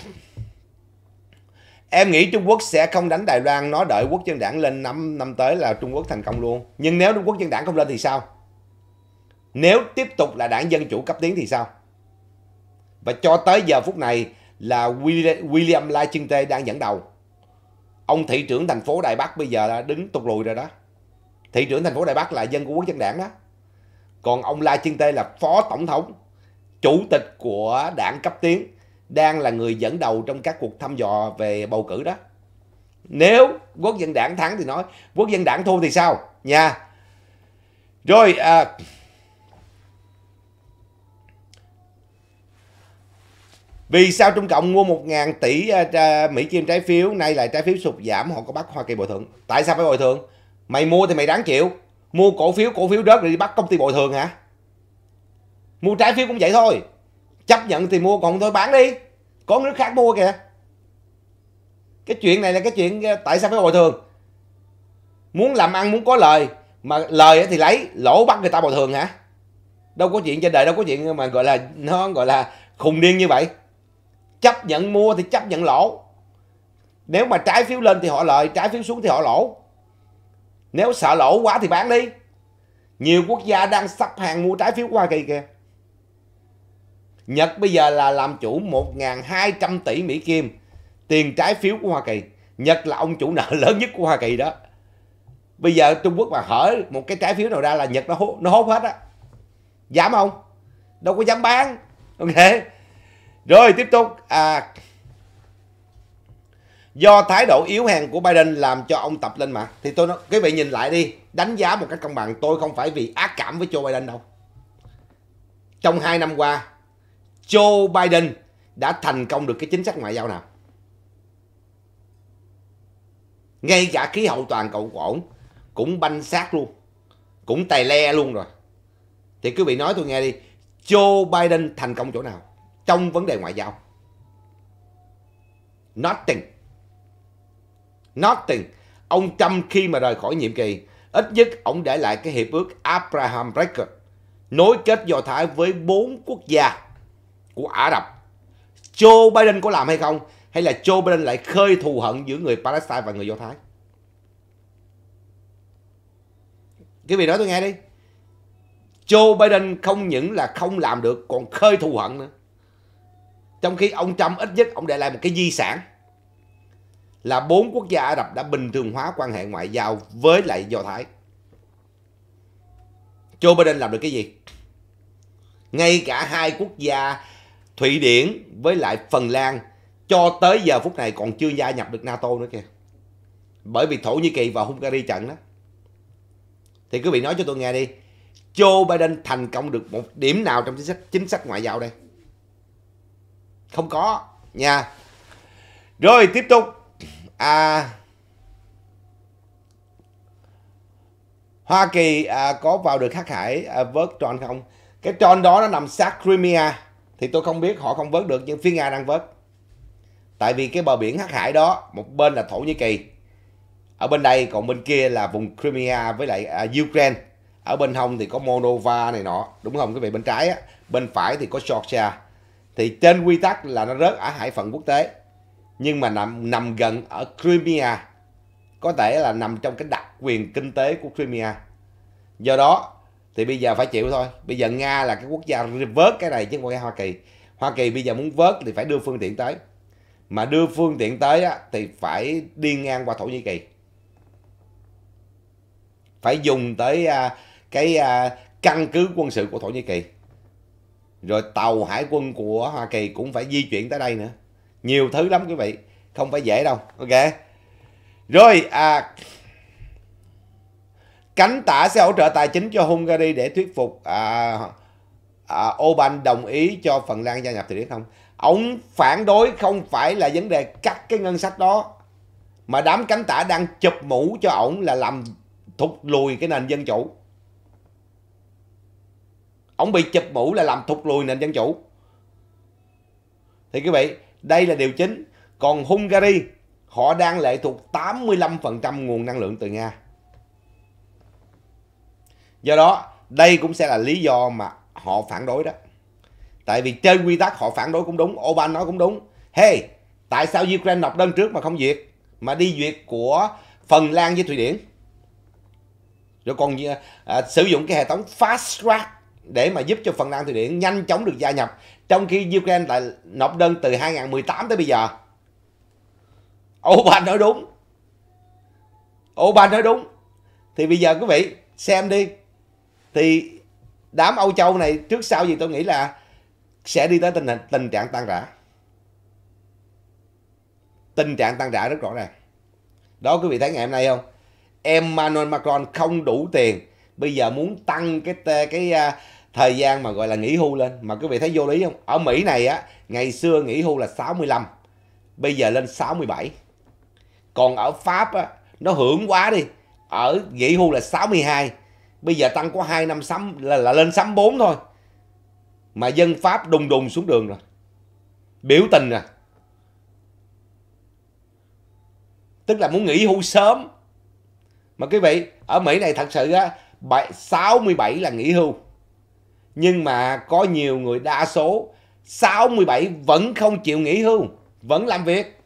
Em nghĩ Trung Quốc sẽ không đánh Đài Loan, nó đợi quốc dân đảng lên năm năm tới là Trung Quốc thành công luôn. Nhưng nếu Trung Quốc dân đảng không lên thì sao? Nếu tiếp tục là đảng Dân Chủ cấp tiến thì sao? Và cho tới giờ phút này là William Lai Chinh Tê đang dẫn đầu. Ông thị trưởng thành phố Đài Bắc bây giờ đã đứng tụt lùi rồi đó. Thị trưởng thành phố Đài Bắc là dân của quốc dân đảng đó. Còn ông Lai Chinh Tê là phó tổng thống, chủ tịch của đảng cấp tiến đang là người dẫn đầu trong các cuộc thăm dò về bầu cử đó nếu quốc dân đảng thắng thì nói quốc dân đảng thua thì sao nha rồi à, vì sao trung cộng mua 1.000 tỷ à, mỹ kim trái phiếu nay lại trái phiếu sụt giảm họ có bắt hoa kỳ bồi thường tại sao phải bồi thường mày mua thì mày đáng chịu mua cổ phiếu cổ phiếu rớt rồi đi bắt công ty bồi thường hả mua trái phiếu cũng vậy thôi chấp nhận thì mua còn thôi bán đi có nước khác mua kìa cái chuyện này là cái chuyện ờ, tại sao phải bồi thường muốn làm ăn muốn có lời mà lời thì lấy lỗ bắt người ta bồi thường hả đâu có chuyện trên đời đâu có chuyện mà gọi là nó gọi là khùng điên như vậy chấp nhận mua thì chấp nhận lỗ nếu mà trái phiếu lên thì họ lời trái phiếu xuống thì họ lỗ nếu sợ lỗ quá thì bán đi nhiều quốc gia đang sắp hàng mua trái phiếu hoa kỳ kìa Nhật bây giờ là làm chủ 1.200 tỷ Mỹ Kim tiền trái phiếu của Hoa Kỳ. Nhật là ông chủ nợ lớn nhất của Hoa Kỳ đó. Bây giờ Trung Quốc mà hở một cái trái phiếu nào ra là Nhật nó hốt, nó hốt hết á. Dám không? Đâu có dám bán. Ok. Rồi tiếp tục. À, do thái độ yếu hèn của Biden làm cho ông tập lên mà. Thì tôi nói, quý vị nhìn lại đi. Đánh giá một cách công bằng. Tôi không phải vì ác cảm với Joe Biden đâu. Trong hai năm qua, Joe Biden đã thành công được cái chính sách ngoại giao nào? Ngay cả khí hậu toàn cầu của ổng cũng banh xác luôn, cũng tài le luôn rồi. Thì quý vị nói tôi nghe đi, Joe Biden thành công chỗ nào trong vấn đề ngoại giao? Nothing. Nothing. Ông Trump khi mà rời khỏi nhiệm kỳ, ít nhất ông để lại cái hiệp ước Abraham Record nối kết Do Thái với bốn quốc gia của Ả Rập. Joe Biden có làm hay không? Hay là Joe Biden lại khơi thù hận giữa người Palestine và người Do Thái? Cái vị đó tôi nghe đi. Joe Biden không những là không làm được còn khơi thù hận nữa. Trong khi ông Trump ít nhất ông để lại một cái di sản là bốn quốc gia Ả Rập đã bình thường hóa quan hệ ngoại giao với lại Do Thái. Joe Biden làm được cái gì? Ngay cả hai quốc gia Thụy Điển với lại Phần Lan cho tới giờ phút này còn chưa gia nhập được NATO nữa kìa. Bởi vì Thổ Nhĩ Kỳ và Hungary trận đó. Thì quý vị nói cho tôi nghe đi. Joe Biden thành công được một điểm nào trong chính sách chính sách ngoại giao đây? Không có nha. Rồi tiếp tục. À, Hoa Kỳ à, có vào được khắc hải à, vớt tròn không? Cái tròn đó nó nằm sát Crimea thì tôi không biết họ không vớt được nhưng phía nga đang vớt tại vì cái bờ biển hắc hải đó một bên là thổ nhĩ kỳ ở bên đây còn bên kia là vùng crimea với lại à, ukraine ở bên hông thì có moldova này nọ đúng không quý vị bên trái á bên phải thì có georgia thì trên quy tắc là nó rớt ở hải phận quốc tế nhưng mà nằm nằm gần ở crimea có thể là nằm trong cái đặc quyền kinh tế của crimea do đó thì bây giờ phải chịu thôi bây giờ nga là cái quốc gia vớt cái này chứ không phải hoa kỳ hoa kỳ bây giờ muốn vớt thì phải đưa phương tiện tới mà đưa phương tiện tới á, thì phải đi ngang qua thổ nhĩ kỳ phải dùng tới à, cái à, căn cứ quân sự của thổ nhĩ kỳ rồi tàu hải quân của hoa kỳ cũng phải di chuyển tới đây nữa nhiều thứ lắm quý vị không phải dễ đâu ok rồi à cánh tả sẽ hỗ trợ tài chính cho Hungary để thuyết phục à, à, Oban đồng ý cho Phần Lan gia nhập thì biết không ông phản đối không phải là vấn đề cắt cái ngân sách đó mà đám cánh tả đang chụp mũ cho ổng là làm thụt lùi cái nền dân chủ Ông bị chụp mũ là làm thụt lùi nền dân chủ thì quý vị đây là điều chính còn Hungary họ đang lệ thuộc 85% nguồn năng lượng từ Nga do đó đây cũng sẽ là lý do mà họ phản đối đó tại vì trên quy tắc họ phản đối cũng đúng Oban nói cũng đúng hey tại sao Ukraine nộp đơn trước mà không duyệt mà đi duyệt của Phần Lan với Thụy Điển rồi còn à, à, sử dụng cái hệ thống fast track để mà giúp cho Phần Lan Thụy Điển nhanh chóng được gia nhập trong khi Ukraine lại nộp đơn từ 2018 tới bây giờ Oban nói đúng Oban nói đúng thì bây giờ quý vị xem đi thì đám Âu Châu này trước sau gì tôi nghĩ là sẽ đi tới tình tình trạng tan rã tình trạng tan rã rất rõ ràng đó quý vị thấy ngày hôm nay không Emmanuel Macron không đủ tiền bây giờ muốn tăng cái cái, uh, thời gian mà gọi là nghỉ hưu lên mà quý vị thấy vô lý không ở Mỹ này á ngày xưa nghỉ hưu là 65 bây giờ lên 67 còn ở Pháp á nó hưởng quá đi ở nghỉ hưu là 62 bây giờ tăng có hai năm sắm là, là lên sắm bốn thôi mà dân pháp đùng đùng xuống đường rồi biểu tình rồi à. tức là muốn nghỉ hưu sớm mà quý vị ở mỹ này thật sự á 67 là nghỉ hưu nhưng mà có nhiều người đa số 67 vẫn không chịu nghỉ hưu vẫn làm việc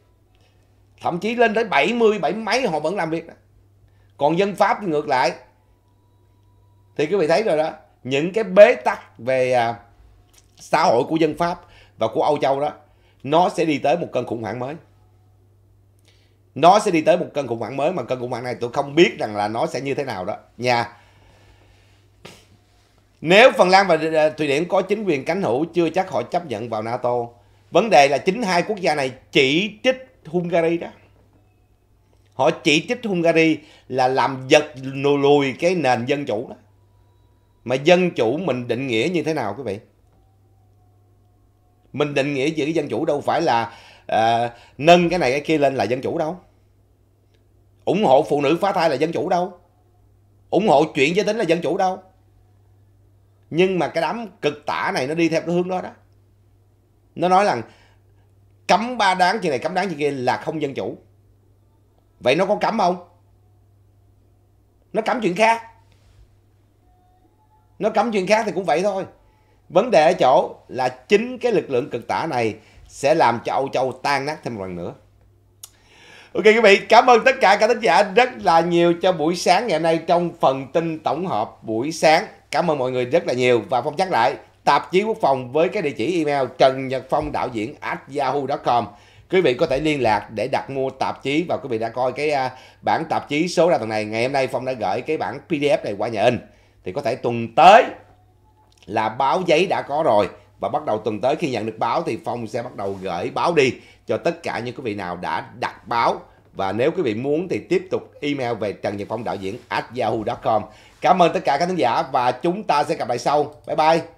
thậm chí lên tới 70 bảy mấy họ vẫn làm việc còn dân pháp thì ngược lại thì quý vị thấy rồi đó những cái bế tắc về à, xã hội của dân pháp và của âu châu đó nó sẽ đi tới một cơn khủng hoảng mới nó sẽ đi tới một cơn khủng hoảng mới mà cơn khủng hoảng này tôi không biết rằng là nó sẽ như thế nào đó nha nếu phần lan và à, thụy điển có chính quyền cánh hữu chưa chắc họ chấp nhận vào nato vấn đề là chính hai quốc gia này chỉ trích hungary đó họ chỉ trích hungary là làm giật lùi cái nền dân chủ đó mà dân chủ mình định nghĩa như thế nào quý vị mình định nghĩa về cái dân chủ đâu phải là à, nâng cái này cái kia lên là dân chủ đâu ủng hộ phụ nữ phá thai là dân chủ đâu ủng hộ chuyện giới tính là dân chủ đâu nhưng mà cái đám cực tả này nó đi theo cái hướng đó đó nó nói rằng cấm ba đáng chuyện này cấm đáng chuyện kia là không dân chủ vậy nó có cấm không nó cấm chuyện khác nó cấm chuyện khác thì cũng vậy thôi vấn đề ở chỗ là chính cái lực lượng cực tả này sẽ làm cho Âu Châu tan nát thêm một lần nữa Ok quý vị, cảm ơn tất cả các tác giả rất là nhiều cho buổi sáng ngày nay trong phần tin tổng hợp buổi sáng. Cảm ơn mọi người rất là nhiều và phong nhắc lại tạp chí quốc phòng với cái địa chỉ email trần nhật phong đạo diễn at yahoo.com quý vị có thể liên lạc để đặt mua tạp chí và quý vị đã coi cái à, bản tạp chí số ra tuần này ngày hôm nay phong đã gửi cái bản pdf này qua nhà in thì có thể tuần tới là báo giấy đã có rồi và bắt đầu tuần tới khi nhận được báo thì phong sẽ bắt đầu gửi báo đi cho tất cả những quý vị nào đã đặt báo và nếu quý vị muốn thì tiếp tục email về trần nhật phong đạo diễn at yahoo com cảm ơn tất cả các khán giả và chúng ta sẽ gặp lại sau bye bye